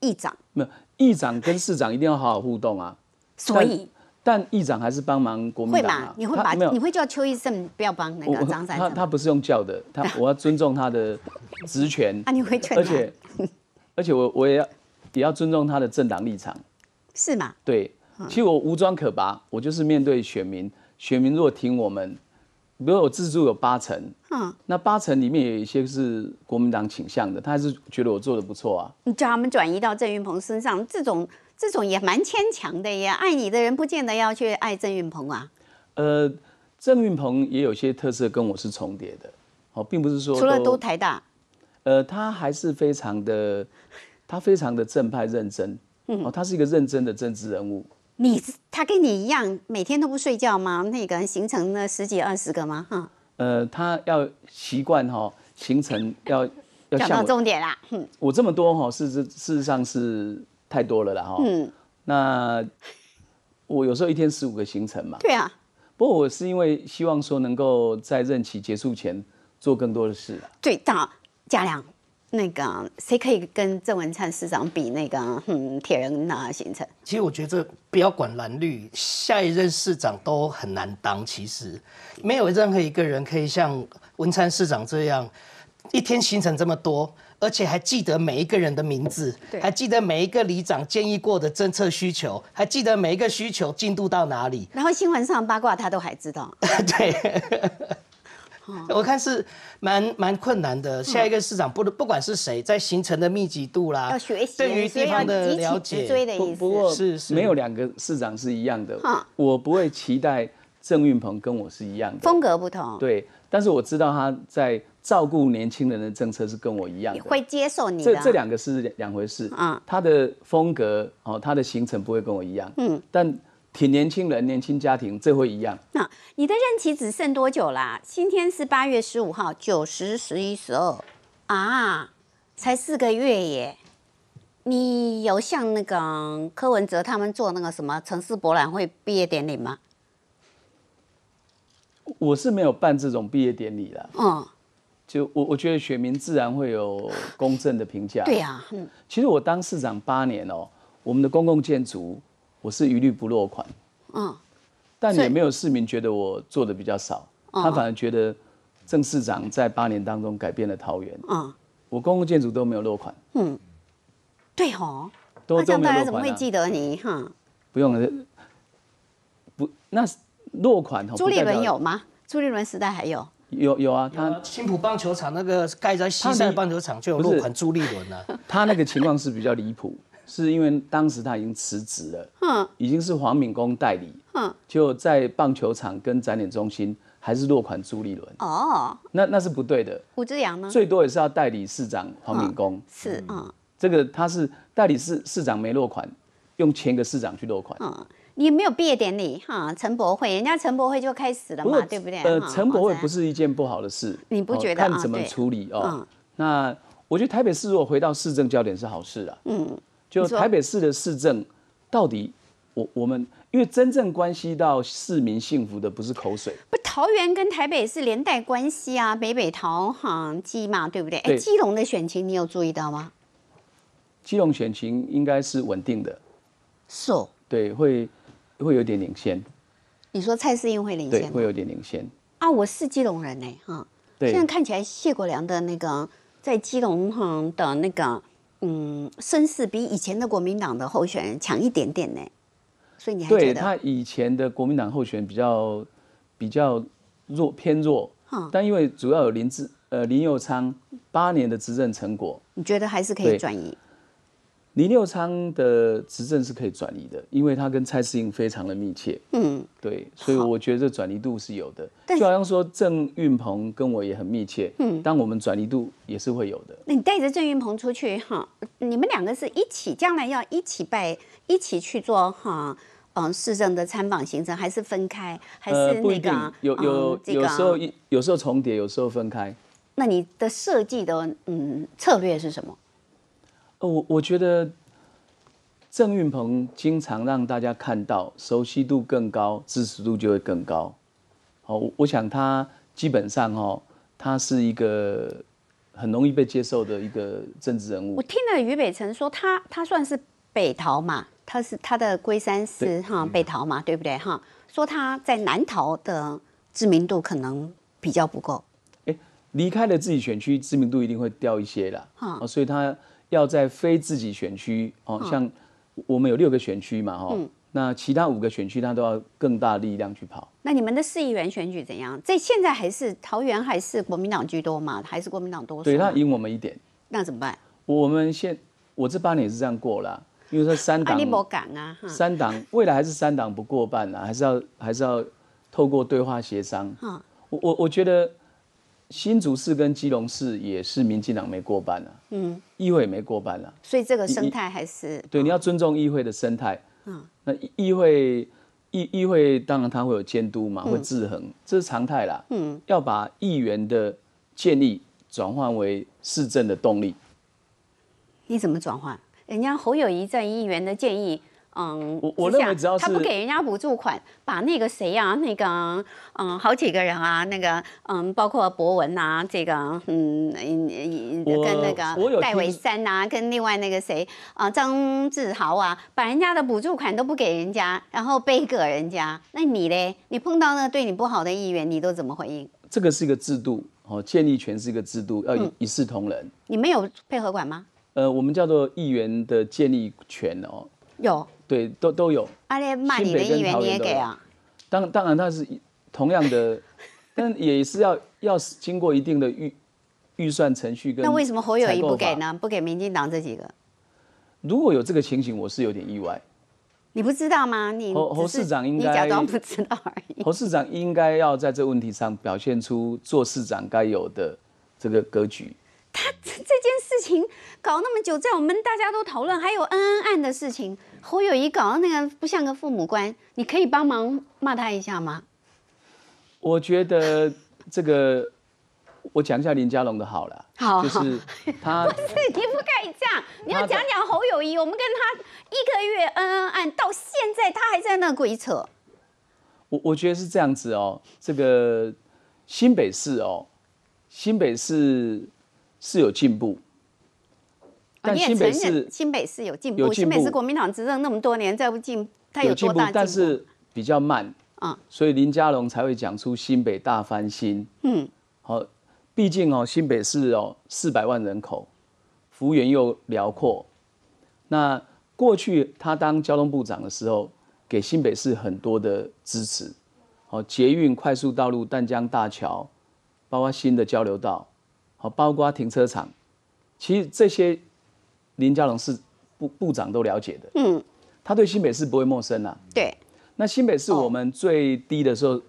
议长没有议长跟市长一定要好好互动啊。所以。但议长还是帮忙国民党。会吧？你会把你会叫邱医生不要帮那个张三？他他不是用叫的，他 [LAUGHS] 我要尊重他的职权。啊，你会劝而且而且我我也要也要尊重他的政党立场。是吗？对，其实我无装可拔，我就是面对选民，选民如果挺我们，如果我自助有八成，嗯，那八成里面有一些是国民党倾向的，他还是觉得我做的不错啊。你叫他们转移到郑云鹏身上，这种。这种也蛮牵强的呀，爱你的人不见得要去爱郑云鹏啊。呃，郑云鹏也有些特色跟我是重叠的，哦，并不是说除了都台大。呃，他还是非常的，他非常的正派认真，嗯，哦，他是一个认真的政治人物。你他跟你一样每天都不睡觉吗？那个人行程呢十几二十个吗？哈。呃，他要习惯哈，行程要。讲到重点啦。我这么多哈，事实事实上是。太多了啦，哈。嗯，那我有时候一天十五个行程嘛。对啊。不过我是因为希望说能够在任期结束前做更多的事。最大贾良，那个谁可以跟郑文灿市长比那个铁人那行程？其实我觉得不要管蓝绿，下一任市长都很难当。其实没有任何一个人可以像文灿市长这样，一天行程这么多。而且还记得每一个人的名字，还记得每一个里长建议过的政策需求，还记得每一个需求进度到哪里。然后新闻上八卦他都还知道。[LAUGHS] 对，我看是蛮蛮困难的。下一个市长不不管是谁，在行程的密集度啦，对于地方的了解，不过是没有两个市长是一样的。我不会期待郑运鹏跟我是一样的风格不同。对，但是我知道他在。照顾年轻人的政策是跟我一样的，会接受你。这这两个是两回事啊，他的风格哦，他的行程不会跟我一样。嗯，但挺年轻人，年轻家庭这会一样。那你的任期只剩多久啦？今天是八月十五号，九十、十一、十二啊，才四个月耶。你有像那个柯文哲他们做那个什么城市博览会毕业典礼吗？我是没有办这种毕业典礼的。嗯。就我我觉得选民自然会有公正的评价。[LAUGHS] 对呀，嗯。其实我当市长八年哦，我们的公共建筑我是一律不落款。嗯。但也没有市民觉得我做的比较少，他反而觉得郑市长在八年当中改变了桃园。啊。我公共建筑都没有落款。嗯，对哦。都这样大家怎么会记得你哈？不用了，不，那落款。朱立伦有吗？朱立伦时代还有。有有啊，他青浦棒球场那个盖在西山棒球场就有落款朱立伦了。[LAUGHS] 他那个情况是比较离谱，是因为当时他已经辞职了，嗯，已经是黄敏工代理，嗯，就在棒球场跟展览中心还是落款朱立伦。哦，那那是不对的。胡志阳呢？最多也是要代理市长黄敏工。是啊，这个他是代理市市长没落款，用前个市长去落款。也没有毕业典礼哈，陈博会，人家陈博会就开始了嘛，对不对？呃，陈博会不是一件不好的事，你不觉得？看怎么处理哦。那我觉得台北市如果回到市政焦点是好事啊。嗯，就台北市的市政到底，我我们因为真正关系到市民幸福的不是口水，不，桃园跟台北是连带关系啊，北北桃哈基嘛，对不对？哎，基隆的选情你有注意到吗？基隆选情应该是稳定的，是对会。会有点领先，你说蔡世英会领先，会有点领先啊！我是基隆人呢，哈。现在看起来谢国良的那个在基隆哈的那个，嗯，声势比以前的国民党的候选人强一点点呢。所以你还觉得他以前的国民党候选人比较比较弱偏弱，但因为主要有林志呃林佑昌八年的执政成果，你觉得还是可以转移？李六昌的执政是可以转移的，因为他跟蔡世银非常的密切。嗯，对，所以我觉得转移度是有的。就好像说郑运鹏跟我也很密切。嗯，但我们转移度也是会有的。那你带着郑运鹏出去哈，你们两个是一起，将来要一起拜，一起去做哈，嗯，市政的参访行程还是分开，还是那个有有有时候有时候重叠，有时候分开。那你的设计的嗯策略是什么？我我觉得郑运鹏经常让大家看到，熟悉度更高，支持度就会更高。好，我想他基本上哦，他是一个很容易被接受的一个政治人物。我听了于北辰说，他他算是北逃嘛，他是他的龟山是哈北逃嘛，对不对哈？说他在南逃的知名度可能比较不够。离开了自己选区，知名度一定会掉一些啦。啊，所以他。要在非自己选区哦，像我们有六个选区嘛，哈，那其他五个选区他都要更大力量去跑。那你们的市议员选举怎样？这现在还是桃园还是国民党居多嘛？还是国民党多？对，他赢我们一点。那怎么办？我们现我这八年是这样过了，因为说三党，你没讲啊，三党未来还是三党不过半啊，还是要还是要透过对话协商。嗯，我我我觉得。新竹市跟基隆市也是民进党没过半啊，嗯，议会也没过半啦，所以这个生态还是对，你要尊重议会的生态。嗯，那议会议议会当然它会有监督嘛，会制衡，这是常态啦。嗯，要把议员的建议转换为市政的动力，你怎么转换？人家侯友谊在议员的建议。嗯，我我认为只要是他不给人家补助款，把那个谁啊，那个嗯，好几个人啊，那个嗯，包括博文啊，这个嗯，跟那个戴维山啊，跟另外那个谁啊，张志豪啊，把人家的补助款都不给人家，然后背葛人家。那你嘞，你碰到那对你不好的议员，你都怎么回应？这个是一个制度哦，建立权是一个制度，要一视同仁。你们有配合管吗？呃，我们叫做议员的建立权哦，有。对，都都有。阿烈骂你的议员，你也给啊？当当然，他是同样的，但也是要要经过一定的预预算程序跟。那为什么侯友谊不给呢？不给民进党这几个？如果有这个情形，我是有点意外。你不知道吗？你侯侯市长应该你假装不知道而已。侯市长应该要在这问题上表现出做市长该有的这个格局。他这件事情搞那么久，在我们大家都讨论，还有恩恩案的事情。侯友谊搞到那个不像个父母官，你可以帮忙骂他一下吗？我觉得这个，我讲一下林佳龙的好了。好，就是 [LAUGHS] 他。不是，你不该这样。你要讲讲侯友谊，我们跟他一个月恩恩爱到现在，他还在那鬼扯。我我觉得是这样子哦，这个新北市哦，新北市是有进步。但新北市新北市有进步，新北市国民党执政那么多年，再不进，它有进步，但是比较慢啊。所以林佳龙才会讲出新北大翻新。嗯，好，毕竟哦，新北市哦四百万人口，幅员又辽阔。那过去他当交通部长的时候，给新北市很多的支持，好捷运、快速道路、淡江大桥，包括新的交流道，好包括停车场，其实这些。林佳龙是部部长都了解的，嗯，他对新北市不会陌生啊。对，那新北市我们最低的时候，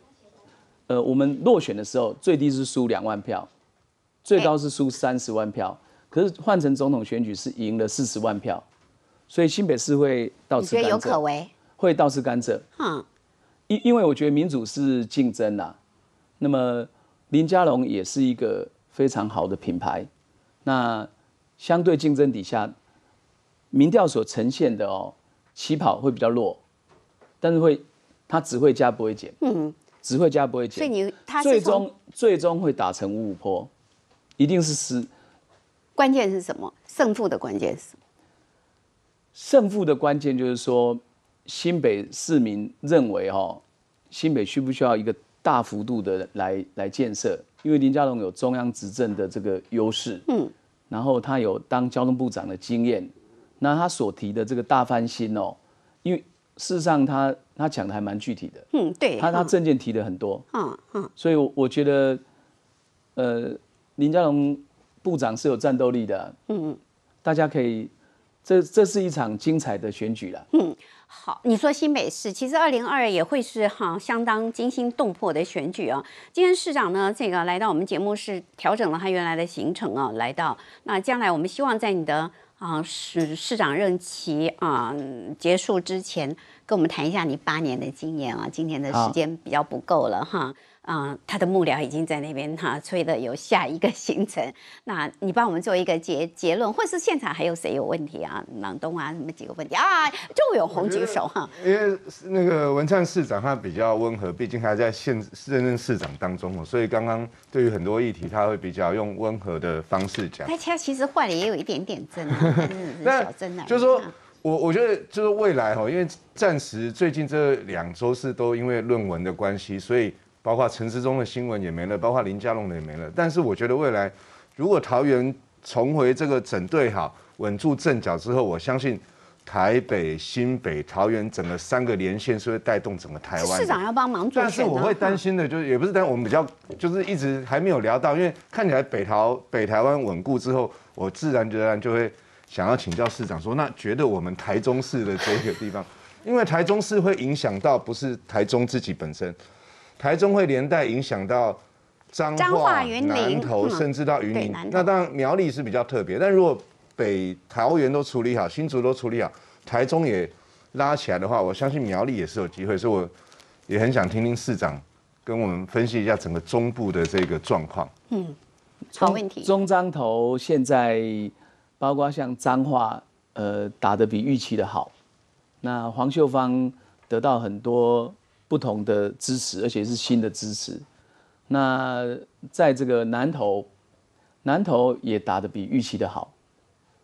呃，我们落选的时候最低是输两万票，最高是输三十万票。可是换成总统选举是赢了四十万票，所以新北市会倒此甘蔗。有可为？会到此甘蔗。嗯，因因为我觉得民主是竞争啊，那么林佳龙也是一个非常好的品牌，那相对竞争底下。民调所呈现的哦，起跑会比较弱，但是会，它只会加不会减，嗯，只会加不会减，所以你他最终最终会打成五五坡，一定是失。关键是什么？胜负的关键是什么？胜负的关键就是说，新北市民认为哈，新北需不需要一个大幅度的来来建设？因为林佳龙有中央执政的这个优势，嗯，然后他有当交通部长的经验。那他所提的这个大翻新哦，因为事实上他他讲的还蛮具体的，嗯，对，他他政件提的很多，嗯嗯，所以我觉得，呃，林佳龙部长是有战斗力的，嗯，大家可以，这这是一场精彩的选举了，嗯，好，你说新北市其实二零二也会是哈相当惊心动魄的选举啊，今天市长呢这个来到我们节目是调整了他原来的行程啊，来到那将来我们希望在你的。啊，市市长任期啊结束之前，跟我们谈一下你八年的经验啊。今天的时间比较不够了哈。啊，他的幕僚已经在那边哈，催的有下一个行程。那你帮我们做一个结结论，或是现场还有谁有问题啊？朗东啊？什么几个问题啊？就有红举手哈。因为那个文灿市长他比较温和，毕竟还在现任任市长当中哦，所以刚刚对于很多议题他会比较用温和的方式讲。他其实坏了也有一点点真，[LAUGHS] 小真啊。就是说我我觉得就是未来哈，因为暂时最近这两周是都因为论文的关系，所以。包括陈时中的新闻也没了，包括林佳龙的也没了。但是我觉得未来，如果桃园重回这个整队好、稳住阵脚之后，我相信台北、新北、桃园整个三个连线是会带动整个台湾。市长要帮忙做。但是我会担心的，就是也不是，担我们比较就是一直还没有聊到，因为看起来北桃、北台湾稳固之后，我自然而然就会想要请教市长说，那觉得我们台中市的这个地方，因为台中市会影响到不是台中自己本身。台中会连带影响到彰化、南投，甚至到云林。那当然苗栗是比较特别，但如果北桃园都处理好，新竹都处理好，台中也拉起来的话，我相信苗栗也是有机会。所以，我也很想听听市长跟我们分析一下整个中部的这个状况。嗯，好问题。中彰投现在包括像彰化，呃，打的比预期的好。那黄秀芳得到很多。不同的支持，而且是新的支持。那在这个南投，南投也打的比预期的好。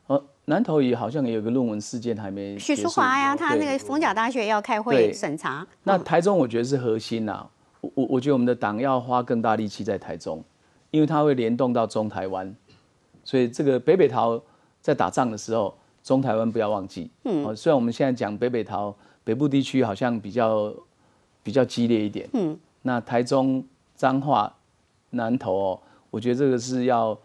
呃，南投也好像也有个论文事件还没。许淑华呀，他那个逢甲大学要开会审查。那台中我觉得是核心呐，我我我觉得我们的党要花更大力气在台中，因为它会联动到中台湾，所以这个北北桃在打仗的时候，中台湾不要忘记。嗯。虽然我们现在讲北北桃北部地区好像比较。比较激烈一点，嗯，那台中彰化南投哦，我觉得这个是要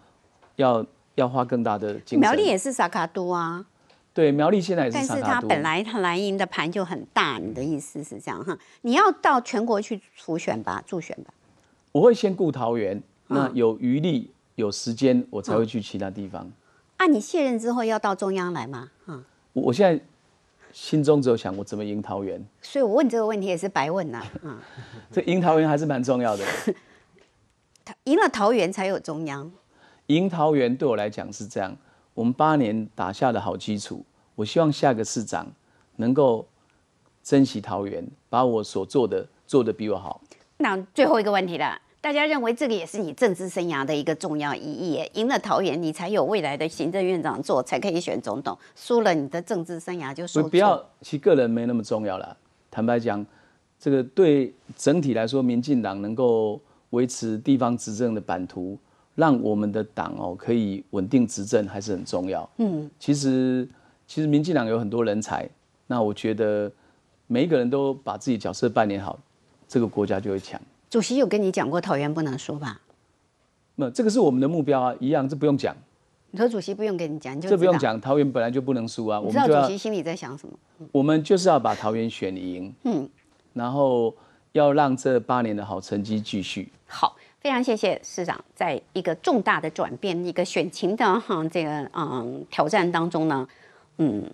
要要花更大的精力。苗栗也是撒卡都啊，对，苗栗现在也是卡但是他本来他蓝营的盘就很大，你的意思是这样哈？你要到全国去初选吧，助选吧？我会先顾桃园，那有余力有时间我才会去其他地方。啊，你卸任之后要到中央来吗？啊，我现在。心中只有想我怎么赢桃园，所以我问这个问题也是白问呐。[LAUGHS] 嗯，这赢桃园还是蛮重要的，赢了桃园才有中央。赢桃园对我来讲是这样，我们八年打下的好基础，我希望下个市长能够珍惜桃园，把我所做的做得比我好。那最后一个问题了。大家认为这个也是你政治生涯的一个重要意义。赢了桃园，你才有未来的行政院长做，才可以选总统。输了，你的政治生涯就收。不要，其实个人没那么重要了。坦白讲，这个对整体来说，民进党能够维持地方执政的版图，让我们的党哦可以稳定执政，还是很重要。嗯，其实其实民进党有很多人才，那我觉得每一个人都把自己角色扮演好，这个国家就会强。主席有跟你讲过桃园不能输吧？没，这个是我们的目标啊，一样，这不用讲。你说主席不用跟你讲，这不用讲，桃园本来就不能输啊。我知道主席心里在想什么？我们就是要把桃园选赢，嗯，然后要让这八年的好成绩继续。好，非常谢谢市长，在一个重大的转变、一个选情的哈这个嗯挑战当中呢，嗯，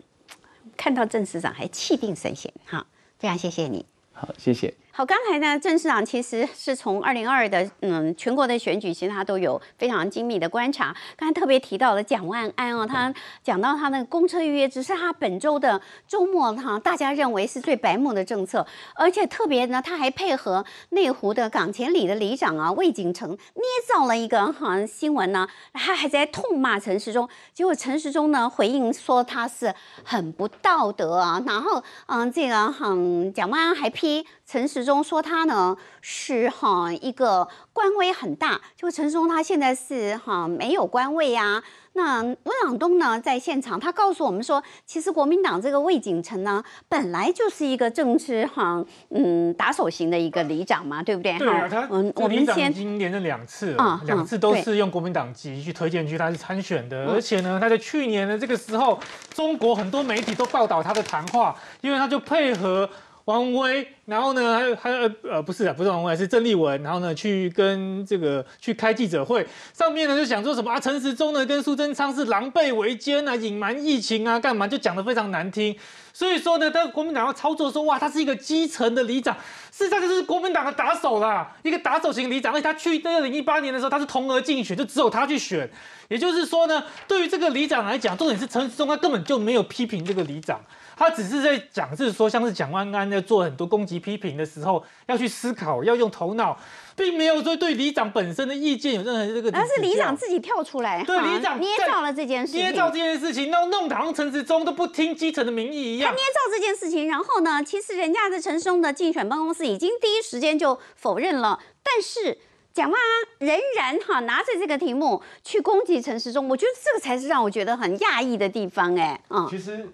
看到郑市长还气定神闲，哈，非常谢谢你。好，谢谢。好，刚才呢，郑市长其实是从二零二的嗯全国的选举，其实他都有非常精密的观察。刚才特别提到了蒋万安哦，他讲到他那个公车预约，只是他本周的周末哈，大家认为是最白目的政策，而且特别呢，他还配合内湖的港前里的里长啊魏景成捏造了一个哈新闻呢，他还在痛骂陈时中，结果陈时中呢回应说他是很不道德啊，然后嗯这个哈蒋万安还批陈时。中说他呢是哈一个官威很大，就陈忠他现在是哈没有官位啊。那温朗东呢在现场，他告诉我们说，其实国民党这个魏景成呢，本来就是一个政治哈嗯打手型的一个里长嘛，对不对？对啊，他里长已经连的两次，两次都是用国民党籍去推荐去，他是参选的。而且呢，他在去年的这个时候，中国很多媒体都报道他的谈话，因为他就配合。王威，然后呢，还有还有呃不是啊，不是王威，是郑丽文，然后呢，去跟这个去开记者会，上面呢就想说什么啊，陈时中呢跟苏贞昌是狼狈为奸啊，隐瞒疫情啊，干嘛就讲的非常难听。所以说呢，当国民党要操作说，哇，他是一个基层的里长，事实上就是国民党的打手啦，一个打手型里长。且他去在二零一八年的时候，他是同额竞选，就只有他去选。也就是说呢，对于这个里长来讲，重点是陈时中他根本就没有批评这个里长。他只是在讲，就是说，像是蒋万安在做很多攻击批评的时候，要去思考，要用头脑，并没有说对里长本身的意见有任何这个。而是里长自己跳出来，对里长捏造了这件事，捏造这件事情，然后弄堂陈时中都不听基层的民意一样。他捏造这件事情，然后呢，其实人家的陈时中的竞选办公室已经第一时间就否认了，但是蒋万安仍然哈拿着这个题目去攻击陈时中，我觉得这个才是让我觉得很讶异的地方，哎，嗯，其实。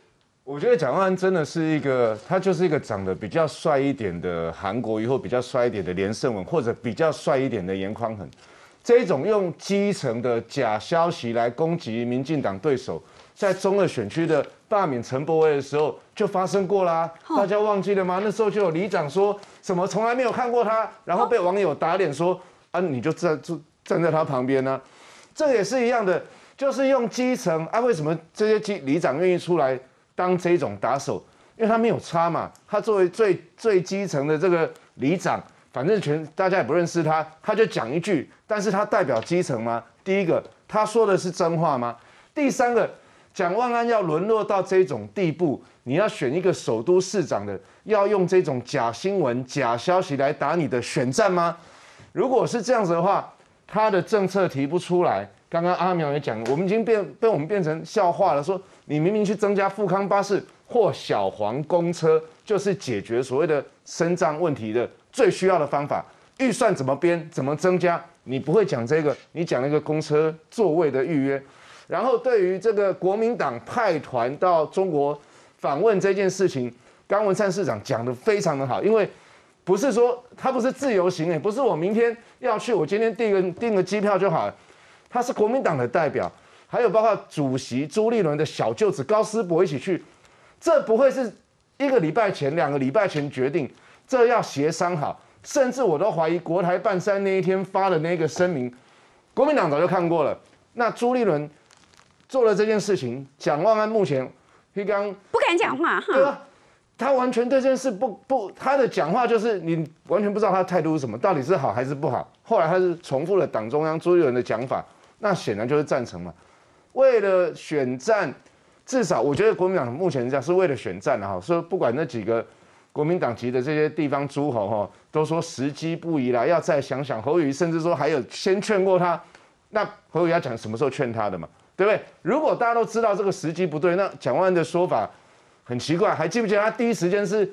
我觉得蒋万安真的是一个，他就是一个长得比较帅一点的韩国瑜，或比较帅一点的连胜文，或者比较帅一点的严宽恒，这种用基层的假消息来攻击民进党对手，在中二选区的罢免陈柏威的时候就发生过啦，大家忘记了吗？那时候就有里长说什么从来没有看过他，然后被网友打脸说啊，你就站住站在他旁边呢，这也是一样的，就是用基层啊，为什么这些基里长愿意出来？当这种打手，因为他没有差嘛，他作为最最基层的这个里长，反正全大家也不认识他，他就讲一句，但是他代表基层吗？第一个，他说的是真话吗？第三个，蒋万安要沦落到这种地步，你要选一个首都市长的，要用这种假新闻、假消息来打你的选战吗？如果是这样子的话，他的政策提不出来。刚刚阿苗也讲，我们已经变被我们变成笑话了，说。你明明去增加富康巴士或小黄公车，就是解决所谓的生障问题的最需要的方法。预算怎么编，怎么增加，你不会讲这个，你讲那个公车座位的预约。然后对于这个国民党派团到中国访问这件事情，刚文灿市长讲的非常的好，因为不是说他不是自由行诶，不是我明天要去，我今天订个订个机票就好了，他是国民党的代表。还有包括主席朱立伦的小舅子高思博一起去，这不会是一个礼拜前、两个礼拜前决定，这要协商好。甚至我都怀疑国台办山那一天发的那个声明，国民党早就看过了。那朱立伦做了这件事情，蒋万安目前黑刚不敢讲话哈，他完全对这件事不不，他的讲话就是你完全不知道他的态度是什么，到底是好还是不好。后来他是重复了党中央朱立伦的讲法，那显然就是赞成嘛。为了选战，至少我觉得国民党目前这样是为了选战啊，所说不管那几个国民党籍的这些地方诸侯哈，都说时机不宜啦，要再想想。侯宇甚至说还有先劝过他，那侯宇要讲什么时候劝他的嘛，对不对？如果大家都知道这个时机不对，那蒋万的说法很奇怪，还记不记得他第一时间是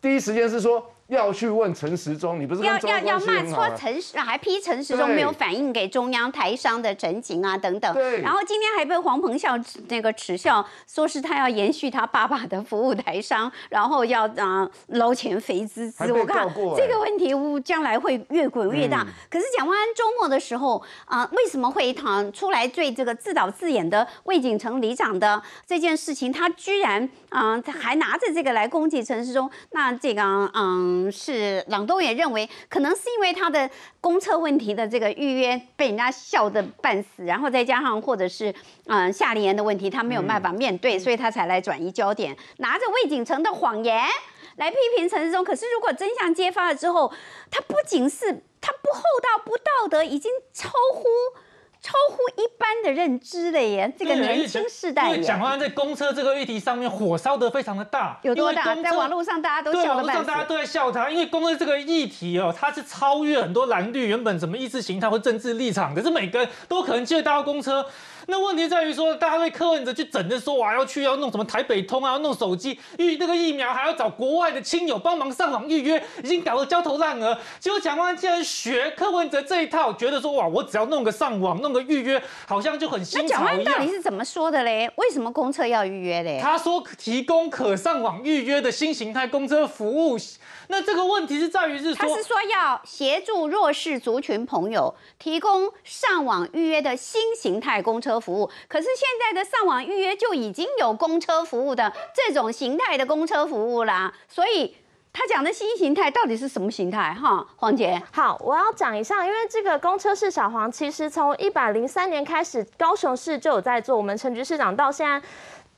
第一时间是说？要去问陈时中，你不是要要要骂错陈，还批陈时中没有反映给中央台商的陈情啊等等。对。然后今天还被黄鹏笑那个耻笑，说是他要延续他爸爸的服务台商，然后要啊捞钱肥滋滋。我看这个问题将来会越滚越大。可是蒋万安周末的时候啊，为什么会躺出来对这个自导自演的魏景成离场的这件事情，他居然？嗯，他还拿着这个来攻击陈世忠，那这个嗯是朗东也认为，可能是因为他的公厕问题的这个预约被人家笑得半死，然后再加上或者是嗯夏令营的问题，他没有办法面对，所以他才来转移焦点，拿着魏景成的谎言来批评陈世忠。可是如果真相揭发了之后，他不仅是他不厚道、不道德，已经超乎。超乎一般的认知的耶，这个年轻世代，因为蒋万安在公车这个议题上面火烧得非常的大，有多大？在网络上大家都笑，上大家都在笑他，因为公车这个议题哦，它是超越很多蓝绿原本什么意识形态或政治立场的，这每个人都可能借到公车。那问题在于说，大家对柯文哲去整的说，哇，要去要弄什么台北通啊，要弄手机预那个疫苗，还要找国外的亲友帮忙上网预约，已经搞得焦头烂额。结果蒋万竟然学柯文哲这一套，觉得说哇，我只要弄个上网，弄个预约，好像就很新潮一样。那蒋万到底是怎么说的嘞？为什么公车要预约嘞？他说提供可上网预约的新形态公车服务。那这个问题是在于，是他是说要协助弱势族群朋友提供上网预约的新形态公车服务，可是现在的上网预约就已经有公车服务的这种形态的公车服务啦，所以他讲的新形态到底是什么形态？哈，黄杰，好，我要讲一下，因为这个公车是小黄，其实从一百零三年开始，高雄市就有在做，我们陈局市长到现在。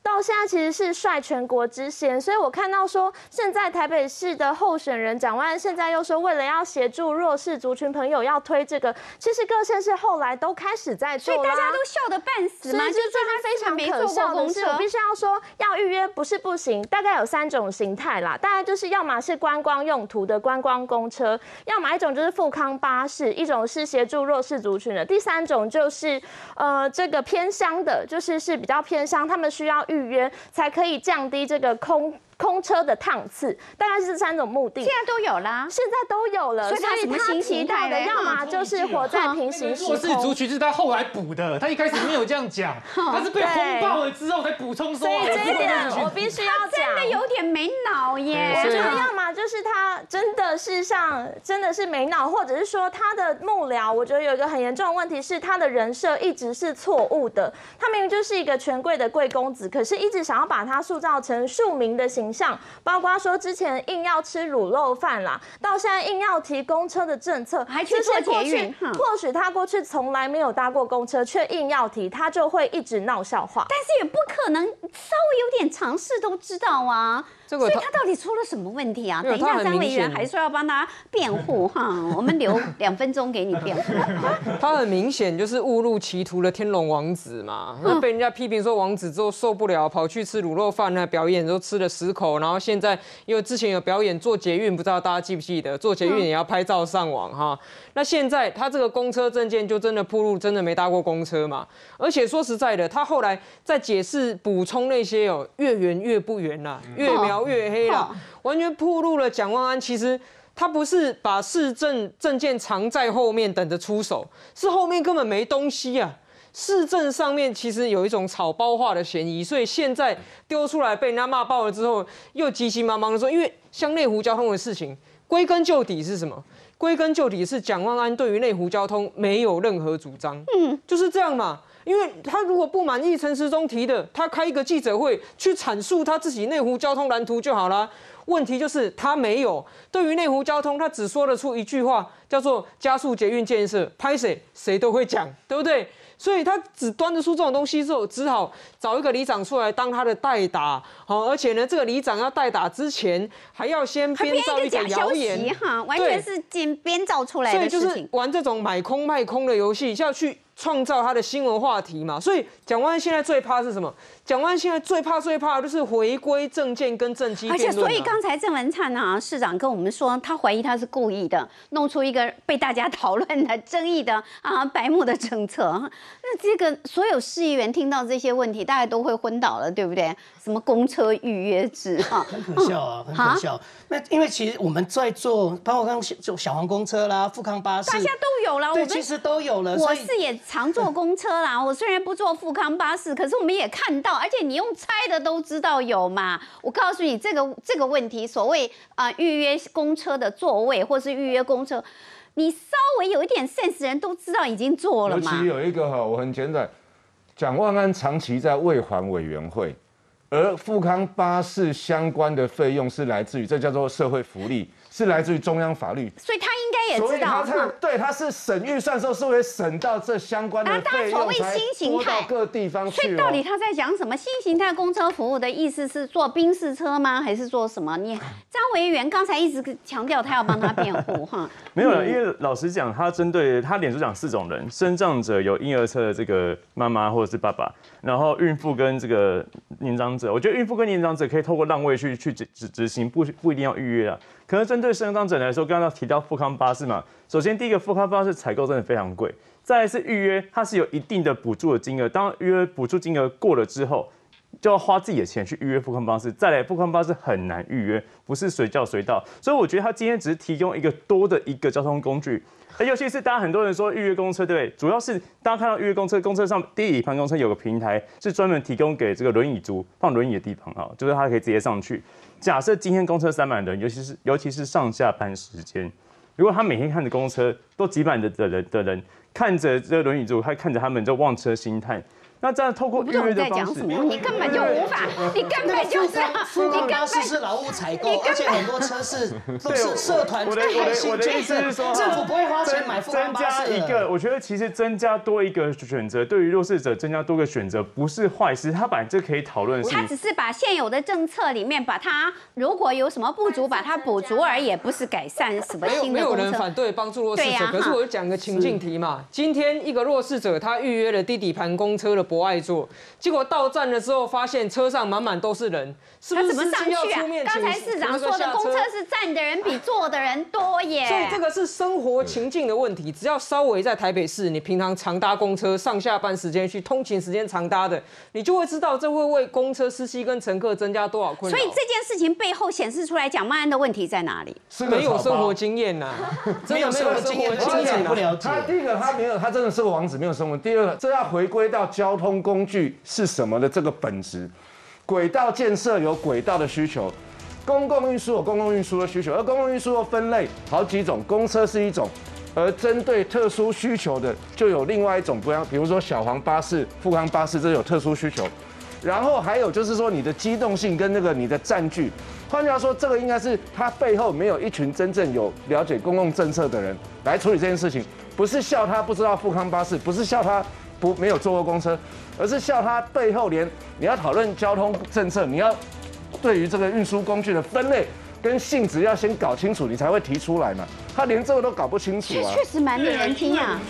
到现在其实是率全国之先，所以我看到说现在台北市的候选人蒋万，现在又说为了要协助弱势族群朋友要推这个，其实各县市后来都开始在做所以大家都笑得半死嘛，就是这是非常可笑的是，我必须要说，要预约不是不行，大概有三种形态啦，大概就是要么是观光用途的观光公车，要么一种就是富康巴士，一种是协助弱势族群的，第三种就是呃这个偏乡的，就是是比较偏乡，他们需要预。预约才可以降低这个空。空车的趟次，大概是三种目的。现在都有啦，现在都有了。所以他是新期待的，要么就是活在平行时空。我是族群，是他后来补的，他一开始没有这样讲，[LAUGHS] 他是被轰爆了之后才补充说。所以真的，我必须要讲，真的有点没脑耶。我觉得要么就是他真的，是像，上真的是没脑，或者是说他的幕僚，我觉得有一个很严重的问题是他的人设一直是错误的。他明明就是一个权贵的贵公子，可是一直想要把他塑造成庶民的形。形象，包括说之前硬要吃卤肉饭啦，到现在硬要提公车的政策，还缺陷过去，或许他过去从来没有搭过公车，却硬要提，他就会一直闹笑话。但是也不可能，稍微有点常识都知道啊。所以他到底出了什么问题啊？等一下，张委员还说要帮他辩护 [LAUGHS] 哈，我们留两分钟给你辩。他 [LAUGHS] 他很明显就是误入歧途的天龙王子嘛，被人家批评说王子之后受不了，跑去吃卤肉饭呢，表演都吃了十口，然后现在因为之前有表演做捷运，不知道大家记不记得做捷运也要拍照上网哈。那现在他这个公车证件就真的铺路，真的没搭过公车嘛？而且说实在的，他后来在解释补充那些哦，越圆越不圆呐，越描。越黑了，完全暴露了蒋万安。其实他不是把市政证件藏在后面等着出手，是后面根本没东西啊。市政上面其实有一种草包化的嫌疑，所以现在丢出来被人家骂爆了之后，又急急忙忙的说，因为像内湖交通的事情，归根究底是什么？归根究底是蒋万安对于内湖交通没有任何主张。嗯，就是这样嘛。因为他如果不满意陈时中提的，他开一个记者会去阐述他自己内湖交通蓝图就好了。问题就是他没有对于内湖交通，他只说得出一句话，叫做加速捷运建设。拍谁谁都会讲，对不对？所以他只端得出这种东西之后，只好找一个里长出来当他的代打。好，而且呢，这个里长要代打之前，还要先编造一个谣言哈，完全是经编造出来的。所以就是玩这种买空卖空的游戏，就要去。创造他的新闻话题嘛，所以蒋万现在最怕是什么？蒋万现在最怕、最怕的就是回归政见跟政绩而且，所以刚才郑文灿啊，市长跟我们说，他怀疑他是故意的，弄出一个被大家讨论的、争议的啊，白目的政策。那这个所有市议员听到这些问题，大概都会昏倒了，对不对？什么公车预约制啊，很可笑啊，很可笑。那因为其实我们在做，包括刚刚小黄公车啦、富康巴士，大家都有了，们其实都有了。我是也常坐公车啦，我虽然不坐富康巴士，可是我们也看到。而且你用猜的都知道有嘛？我告诉你，这个这个问题，所谓啊预约公车的座位，或是预约公车，你稍微有一点 sense 人都知道已经做了嘛。尤其有一个哈，我很简短，蒋万安长期在未还委员会，而富康巴士相关的费用是来自于这叫做社会福利。是来自于中央法律，所以他应该也知道他对，他是省预算的时候，是会省到这相关的对。然所谓新形态，各地方去。所以到底他在讲什么？新形态公车服务的意思是坐宾士车吗？还是坐什么？你张委员刚才一直强调他要帮他辩护哈。[LAUGHS] 没有了，因为老实讲，他针对他脸书讲四种人：，生障者有婴儿车的这个妈妈或者是爸爸，然后孕妇跟这个年长者。我觉得孕妇跟年长者可以透过让位去去执执执行，不不一定要预约啊。可能针对生康者来说，刚刚提到富康巴士嘛。首先，第一个富康巴士采购真的非常贵，再来是预约，它是有一定的补助的金额。当预约补助金额过了之后，就要花自己的钱去预约富康巴士。再来，富康巴士很难预约，不是随叫随到。所以我觉得它今天只是提供一个多的一个交通工具。尤其是大家很多人说预约公车，对不对？主要是大家看到预约公车，公车上第一盘公车有个平台是专门提供给这个轮椅族放轮椅的地方啊，就是它可以直接上去。假设今天公车三百人，尤其是尤其是上下班时间，如果他每天看着公车都挤满的的人的人，看着这轮椅族，他看着他们就望车兴叹，那这样透过预约的方式，你根本就无法，你根本就是你根本是劳务采购，而且很多车是 [LAUGHS] 是社团。我的我的我的意思是说，政府不会花钱买富邦巴士。增加一个，我觉得其实增加多一个选择，对于弱势者增加多个选择不是坏事。他本来就可以讨论。他只是把现有的政策里面，把它如果有什么不足，把它补足而已，不是改善什么新的没有没有人反对帮助弱势者，可是我讲一个情境题嘛。今天一个弱势者他预约了低底盘公车的博。不爱坐，结果到站了之后，发现车上满满都是人，是不是？他怎么上去啊？刚才市长说的公车是站的人比坐的人多耶。所以这个是生活情境的问题，只要稍微在台北市，你平常常搭公车、上下班时间去通勤时间长搭的，你就会知道这会为公车司机跟乘客增加多少困扰。所以这件事情背后显示出来，蒋曼安的问题在哪里？是没有生活经验呐，没有 [LAUGHS] 没有生活经验，不了解。他第一个他没有，他真的是个王子，没有生活。第二个，这要回归到交。交通工具是什么的这个本质？轨道建设有轨道的需求，公共运输有公共运输的需求。而公共运输的分类好几种，公车是一种，而针对特殊需求的就有另外一种，不要，比如说小黄巴士、富康巴士，这有特殊需求。然后还有就是说你的机动性跟那个你的占据，换句话说，这个应该是他背后没有一群真正有了解公共政策的人来处理这件事情。不是笑他不知道富康巴士，不是笑他。不没有坐过公车，而是笑他背后连你要讨论交通政策，你要对于这个运输工具的分类跟性质要先搞清楚，你才会提出来嘛。他连这个都搞不清楚啊，确实蛮令人听啊。